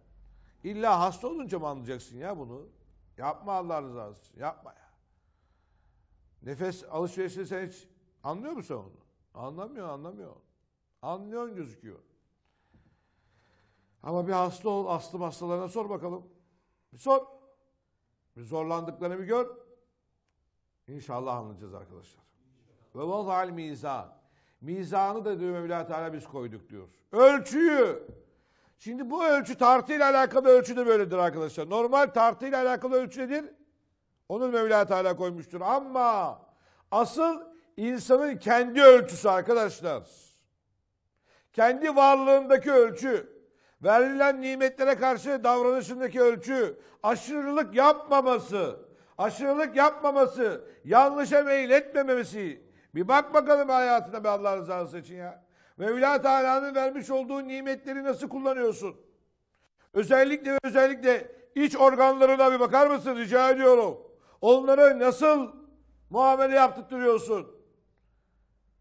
[SPEAKER 1] illa hasta olunca mı anlayacaksın ya bunu? Yapma Allah rızası için. Yapma ya. Nefes alışverişini sen hiç anlıyor musun onu? Anlamıyor, anlamıyor. Anlıyorsun gözüküyor. Ama bir hasta ol, astım hastalarına sor bakalım. Bir sor. Bir zorlandıklarını bir gör. İnşallah anlayacağız arkadaşlar. Ve vazal mizan. Mizanı da diyor Mevla Teala biz koyduk diyor. Ölçüyü. Şimdi bu ölçü tartıyla alakalı ölçü de böyledir arkadaşlar. Normal tartıyla alakalı ölçü nedir? Onu Mevla Teala koymuştur. Ama asıl insanın kendi ölçüsü arkadaşlar. Kendi varlığındaki ölçü. Verilen nimetlere karşı davranışındaki ölçü. Aşırılık yapmaması. Aşırılık yapmaması. Yanlışa meyletmemesi bir bak bakalım hayatına be Allah rızası için ya. Mevla Teala'nın vermiş olduğu nimetleri nasıl kullanıyorsun? Özellikle ve özellikle iç organlarına bir bakar mısın rica ediyorum. Onlara nasıl muamele yaptırtıyorsun?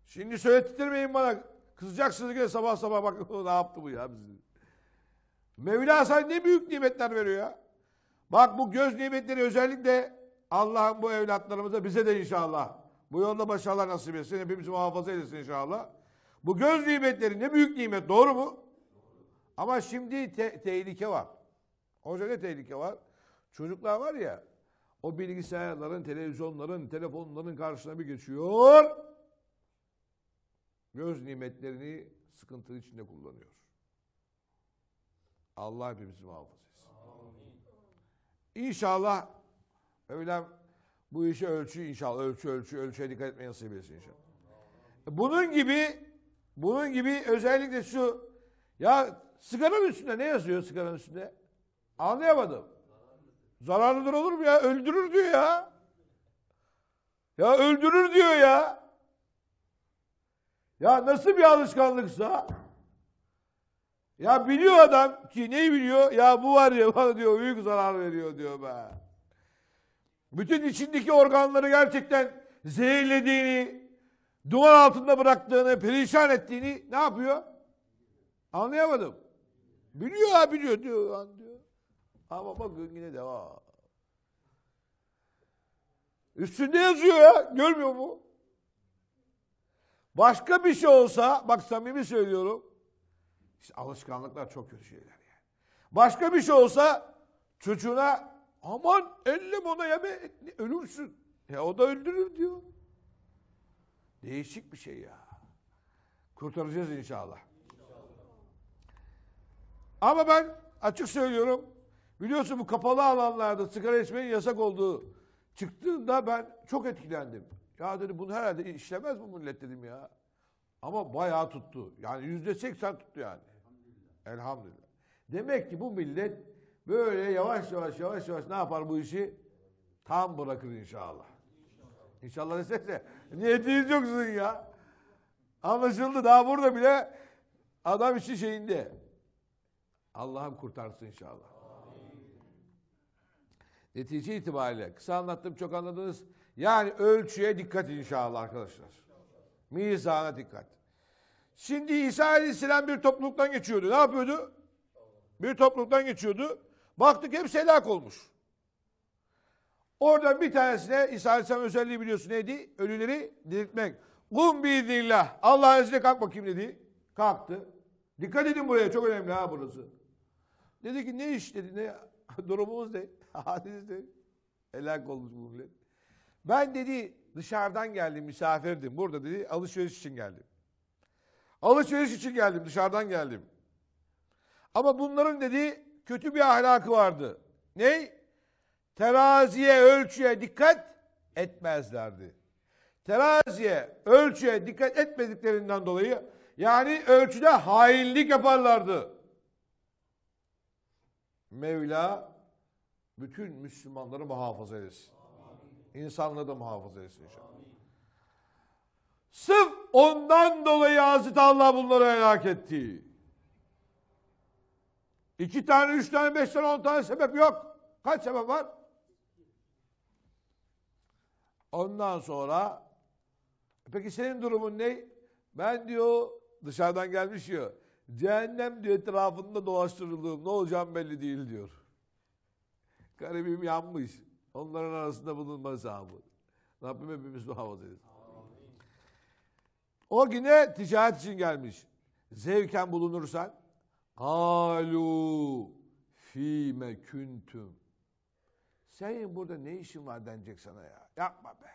[SPEAKER 1] Şimdi söylettirmeyin bana. Kızacaksınız ki sabah sabah bak ne yaptı bu ya bizim. Mevla sana ne büyük nimetler veriyor ya. Bak bu göz nimetleri özellikle Allah'ın bu evlatlarımıza bize de inşallah bu yolda başarılar nasip etsin. Hepimiz muhafaza etsin inşallah. Bu göz nimetleri ne büyük nimet. Doğru mu? Ama şimdi te tehlike var. Hoca ne tehlike var? Çocuklar var ya o bilgisayarların, televizyonların, telefonların karşısına bir geçiyor. Göz nimetlerini sıkıntı içinde kullanıyor. Allah hepimizi muhafaza etsin. İnşallah öyle bu işe ölçü inşallah. Ölçü ölçü ölçüye dikkat etmeye nasip etsin inşallah. Bunun gibi bunun gibi özellikle şu ya sigaranın üstünde ne yazıyor sigaranın üstünde? Anlayamadım. Zararlıdır olur mu ya? Öldürür diyor ya. Ya öldürür diyor ya. Ya nasıl bir alışkanlıksa ya biliyor adam ki neyi biliyor? Ya bu var ya bana diyor büyük zarar veriyor diyor be bütün içindeki organları gerçekten zehirlediğini, duvar altında bıraktığını, perişan ettiğini ne yapıyor? Anlayamadım. Biliyor ha biliyor diyor. diyor. Ama bakın yine devam. Üstünde yazıyor ya. Görmüyor mu? Başka bir şey olsa, bak samimi söylüyorum. İşte alışkanlıklar çok kötü şeyler yani. Başka bir şey olsa çocuğuna Aman elle ona yeme ölürsün. Ya e, o da öldürür diyor. Değişik bir şey ya. Kurtaracağız inşallah. inşallah. Ama ben açık söylüyorum. Biliyorsun bu kapalı alanlarda sigara içmenin yasak olduğu çıktığında ben çok etkilendim. Ya dedi bunu herhalde işlemez bu millet dedim ya. Ama bayağı tuttu. Yani yüzde seksen tuttu yani. Elhamdülillah. Elhamdülillah. Demek ki bu millet Böyle yavaş yavaş yavaş yavaş ne yapar bu işi? Tam bırakır inşallah. İnşallah deseyse niyetiniz yok sizin ya. Anlaşıldı daha burada bile adam işi şeyinde. Allah'ım kurtarsın inşallah. Netice itibariyle kısa anlattım çok anladınız. Yani ölçüye dikkat inşallah arkadaşlar. Mizana dikkat. Şimdi İsa Aleyhisselam bir topluluktan geçiyordu. Ne yapıyordu? Bir topluluktan geçiyordu. Baktık hepsi helak olmuş. Oradan bir tanesine İsa Aleyhisselam özelliği biliyorsun neydi? Ölüleri diriltmek. Kum biiznillah. Allah izniyle kalk bakayım dedi. Kalktı. Dikkat edin buraya çok önemli ha burası. Dedi ki ne iş dedi ne durumumuz ne? Haliniz ne? Helak olmuş bu millet. Ben dedi dışarıdan geldim misafirdim. Burada dedi alışveriş için geldim. Alışveriş için geldim dışarıdan geldim. Ama bunların dedi kötü bir ahlakı vardı. Ney? Teraziye, ölçüye dikkat etmezlerdi. Teraziye, ölçüye dikkat etmediklerinden dolayı yani ölçüde hainlik yaparlardı. Mevla bütün Müslümanları muhafaza etsin. İnsanları da muhafaza etsin inşallah. Sırf ondan dolayı Hazreti Allah bunları helak etti. İki tane, üç tane, beş tane, on tane sebep yok. Kaç sebep var? Ondan sonra e peki senin durumun ne? Ben diyor dışarıdan gelmiş diyor. Cehennem diyor etrafında dolaştırıldığım ne olacağım belli değil diyor. Garibim yanmış. Onların arasında bulunma hesabı. Rabbim hepimiz muhafaza edin. O güne ticaret için gelmiş. Zevken bulunursan Kalu fime küntüm. Senin burada ne işin var denecek sana ya. Yapma be.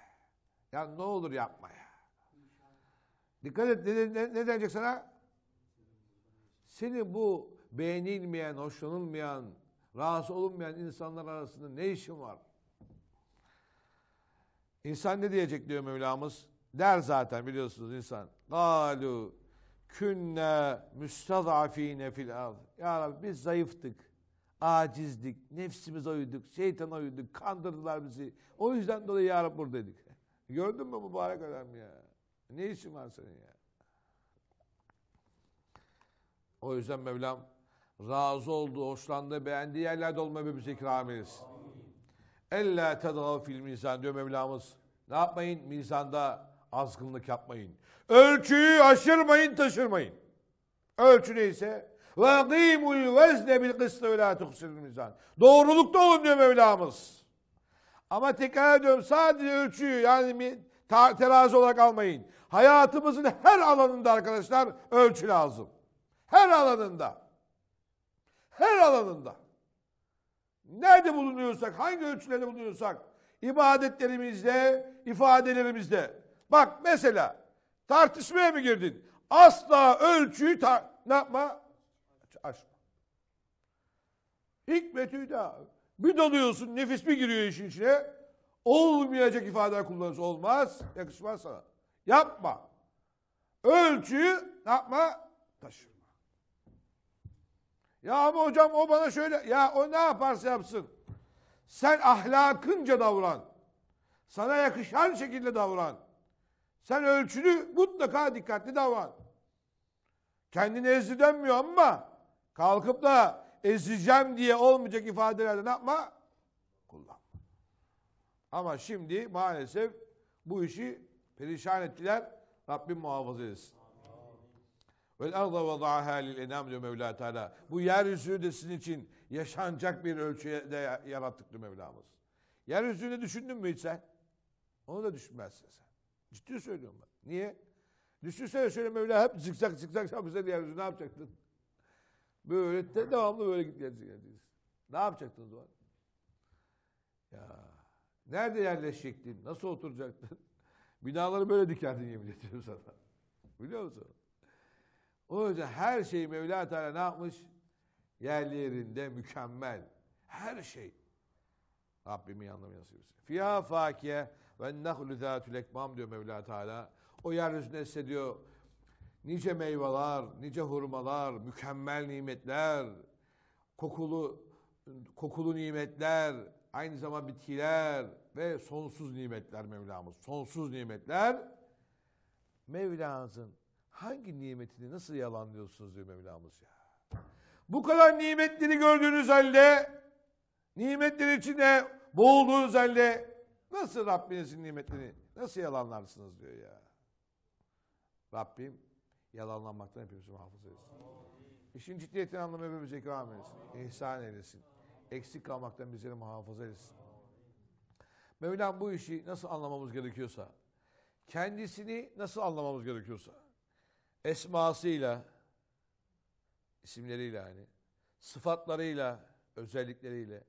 [SPEAKER 1] Ya ne olur yapma ya. Dikkat et ne, ne, ne denecek sana? Senin bu beğenilmeyen, hoşlanılmayan, rahatsız olunmayan insanlar arasında ne işin var? İnsan ne diyecek diyor Mevlamız? Der zaten biliyorsunuz insan. Galu künne müstazafine fil ard. Ya Rabbi biz zayıftık, acizdik, nefsimiz oyduk, şeytan oyduk, kandırdılar bizi. O yüzden dolayı Ya Rabbi buradaydık. Gördün mü mübarek adam ya? Ne işin var senin ya? O yüzden Mevlam razı oldu, hoşlandı, beğendi yerlerde olmayı hepimize ikram eylesin. Ella tedgav fil mizan diyor Mevlamız. Ne yapmayın? Mizanda azgınlık yapmayın. Ölçüyü aşırmayın, taşırmayın. Ölçü neyse وَقِيمُ vezne bil kısla ve la mizan. Doğrulukta olun diyor Mevlamız. Ama tekrar ediyorum sadece ölçüyü yani terazi olarak almayın. Hayatımızın her alanında arkadaşlar ölçü lazım. Her alanında. Her alanında. Nerede bulunuyorsak, hangi ölçülerde bulunuyorsak, ibadetlerimizde, ifadelerimizde. Bak mesela Tartışmaya mı girdin? Asla ölçüyü ta ne yapma? Aşma. Hikmeti da. Bir dalıyorsun nefis bir giriyor işin içine. Olmayacak ifade kullanırsa olmaz. Yakışmaz sana. Yapma. Ölçüyü ne yapma? Taşırma. Ya ama hocam o bana şöyle ya o ne yaparsa yapsın. Sen ahlakınca davran. Sana yakışan şekilde davran. Sen ölçünü mutlaka dikkatli davran. Kendini ezidenmiyor ama kalkıp da ezeceğim diye olmayacak ifadelerde ne yapma? Kullanma. Ama şimdi maalesef bu işi perişan ettiler. Rabbim muhafaza etsin. Vel arda vada'aha lil enam diyor Mevla Teala. Bu yeryüzünü de sizin için yaşanacak bir ölçüye de yarattık diyor Mevlamız. Yeryüzünü düşündün mü hiç sen? Onu da düşünmezsin sen. Ciddi söylüyorum bak. Niye? Düşünsene şöyle Mevla hep zikzak zikzak yapmışsa diğer ne yapacaktın? Böyle de devamlı böyle git geleceksin. Ne yapacaktın o zaman? Ya. Nerede yerleşecektin? Nasıl oturacaktın? Binaları böyle dikerdin yemin ediyorum sana. Biliyor musun? O yüzden her şeyi Mevla Teala ne yapmış? yerlerinde mükemmel. Her şey. Rabbimi anlamı nasip etsin. Fiyâ fâkiye ve nehlü zâtül ekmam diyor Mevla Teala. O yeryüzünde ise diyor nice meyveler, nice hurmalar, mükemmel nimetler, kokulu kokulu nimetler, aynı zamanda bitkiler ve sonsuz nimetler Mevlamız. Sonsuz nimetler Mevlamızın hangi nimetini nasıl yalanlıyorsunuz diyor Mevlamız ya. Bu kadar nimetleri gördüğünüz halde nimetler içinde boğulduğu özelle nasıl Rabbinizin nimetini nasıl yalanlarsınız diyor ya. Rabbim yalanlanmaktan hepimizi muhafaza etsin. İşin ciddiyetini anlamaya hepimize ikram etsin. İhsan eylesin. Eksik kalmaktan bizleri muhafaza etsin. Mevlam bu işi nasıl anlamamız gerekiyorsa, kendisini nasıl anlamamız gerekiyorsa, esmasıyla, isimleriyle yani, sıfatlarıyla, özellikleriyle,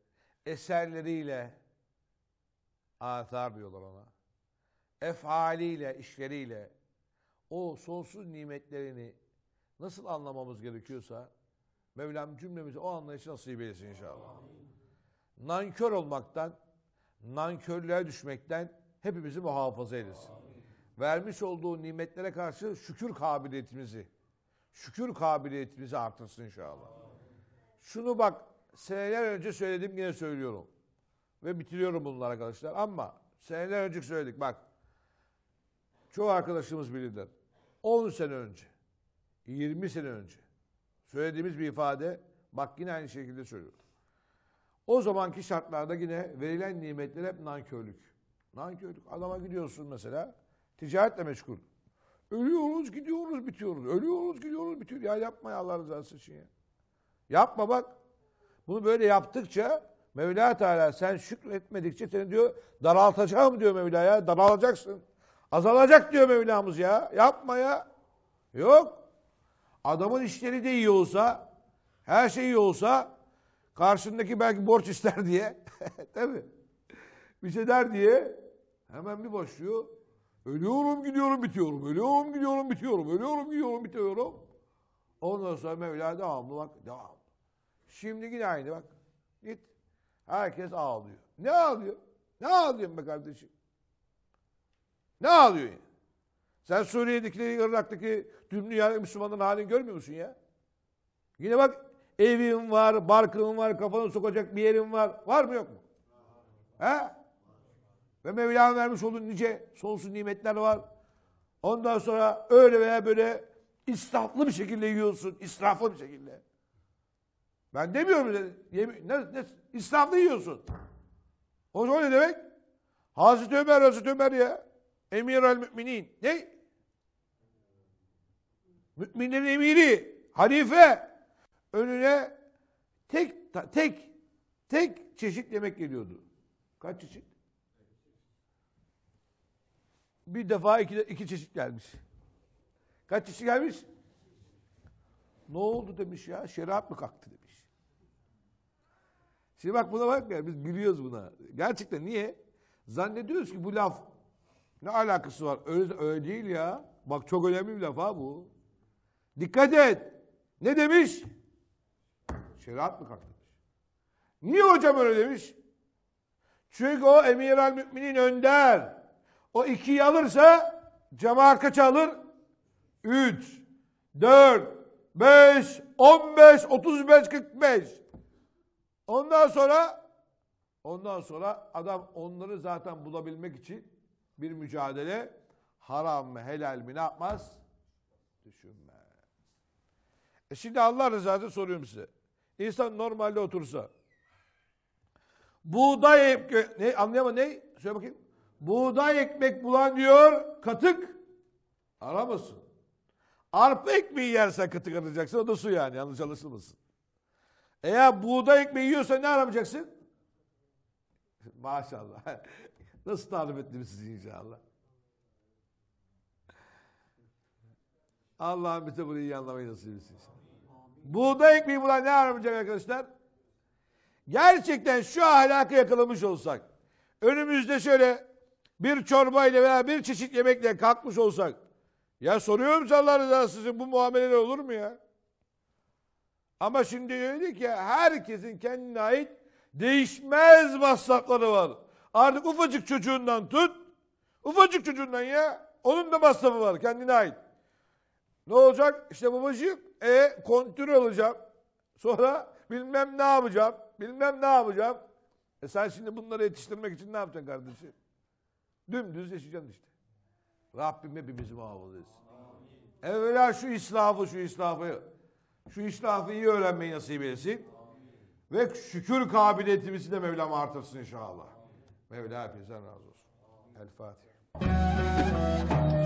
[SPEAKER 1] eserleriyle azar diyorlar ona. Efaliyle, işleriyle o sonsuz nimetlerini nasıl anlamamız gerekiyorsa Mevlam cümlemizi o anlayışı nasip eylesin inşallah. Amin. Nankör olmaktan, nankörlüğe düşmekten hepimizi muhafaza eylesin. Vermiş olduğu nimetlere karşı şükür kabiliyetimizi, şükür kabiliyetimizi artırsın inşallah. Şunu bak seneler önce söyledim yine söylüyorum. Ve bitiriyorum bunlar arkadaşlar ama seneler önce söyledik bak. Çoğu arkadaşımız bilir. 10 sene önce, 20 sene önce söylediğimiz bir ifade bak yine aynı şekilde söylüyorum. O zamanki şartlarda yine verilen nimetler hep nankörlük. Nankörlük. Adama gidiyorsun mesela ticaretle meşgul. Ölüyoruz, gidiyoruz, bitiyoruz. Ölüyoruz, gidiyoruz, bitiyoruz. Ya yapma ya Allah rızası için ya. Yapma bak. Bunu böyle yaptıkça Mevla Teala sen şükretmedikçe seni diyor daraltacağım diyor Mevla'ya. Daralacaksın. Azalacak diyor Mevlamız ya. Yapma ya. Yok. Adamın işleri de iyi olsa, her şey iyi olsa karşındaki belki borç ister diye. Değil mi? Bir şey der diye hemen bir başlıyor. Ölüyorum gidiyorum bitiyorum. Ölüyorum gidiyorum bitiyorum. Ölüyorum gidiyorum bitiyorum. Ondan sonra Mevla devamlı bak devam. Şimdi yine aynı bak. Git. Herkes ağlıyor. Ne ağlıyor? Ne ağlıyorsun be kardeşim? Ne ağlıyor? Yani? Sen Suriye'deki, Irak'taki tüm dünya Müslümanların halini görmüyor musun ya? Yine bak evim var, barkım var, kafanı sokacak bir yerim var. Var mı yok mu? He? Ve Mevla'nın vermiş olduğu nice sonsuz nimetler var. Ondan sonra öyle veya böyle israflı bir şekilde yiyorsun. israflı bir şekilde. Ben demiyorum dedi. Yemi, ne, ne, İslam'da yiyorsun. O, o ne demek? Hazreti Ömer, Hazreti Ömer ya. Emir el müminin. Ne? Müminlerin emiri. Halife. Önüne tek tek tek çeşit yemek geliyordu. Kaç çeşit? Bir defa iki, iki çeşit gelmiş. Kaç çeşit gelmiş? Ne oldu demiş ya? Şerap mı kalktı? Şimdi bak buna bak ya biz gülüyoruz buna. Gerçekten niye? Zannediyoruz ki bu laf ne alakası var? Öyle, öyle değil ya. Bak çok önemli bir laf ha bu. Dikkat et. Ne demiş? Şeriat mı kalktı? Niye hocam öyle demiş? Çünkü o emir al müminin önder. O ikiyi alırsa cemaat kaç alır? Üç, dört, beş, on beş, otuz beş, kırk beş. Ondan sonra ondan sonra adam onları zaten bulabilmek için bir mücadele haram mı helal mi ne yapmaz? Düşünmez. E şimdi Allah rızası soruyorum size. İnsan normalde otursa buğday ekmek ne anlayamadım ne? Söyle bakayım. Buğday ekmek bulan diyor katık aramasın. Arpa ekmeği yerse katık arayacaksın o da su yani yanlış anlaşılmasın. Eğer buğday ekmeği yiyorsa ne aramayacaksın? Maşallah. Nasıl tarif ettim sizi inşallah. Allah'ın bize bunu iyi anlamayı nasip etsin. Buğday ekmeği bulan ne aramayacak arkadaşlar? Gerçekten şu ahlakı yakalamış olsak, önümüzde şöyle bir çorba ile veya bir çeşit yemekle kalkmış olsak, ya soruyorum sallallahu aleyhi ve bu muamele olur mu ya? Ama şimdi öyle ki herkesin kendine ait değişmez masrafları var. Artık ufacık çocuğundan tut. Ufacık çocuğundan ya. Onun da masrafı var kendine ait. Ne olacak? İşte babacığım e kontür alacağım. Sonra bilmem ne yapacağım. Bilmem ne yapacağım. E sen şimdi bunları yetiştirmek için ne yapacaksın kardeşim? Dümdüz yaşayacaksın işte. Rabbim hepimizi muhafaza etsin. Evvela şu israfı şu israfı şu islahı iyi öğrenmeyi nasip etsin. Ve şükür kabiliyetimizi de Mevlam artırsın inşallah. Amin. Mevla hepinizden razı olsun. El Fatiha.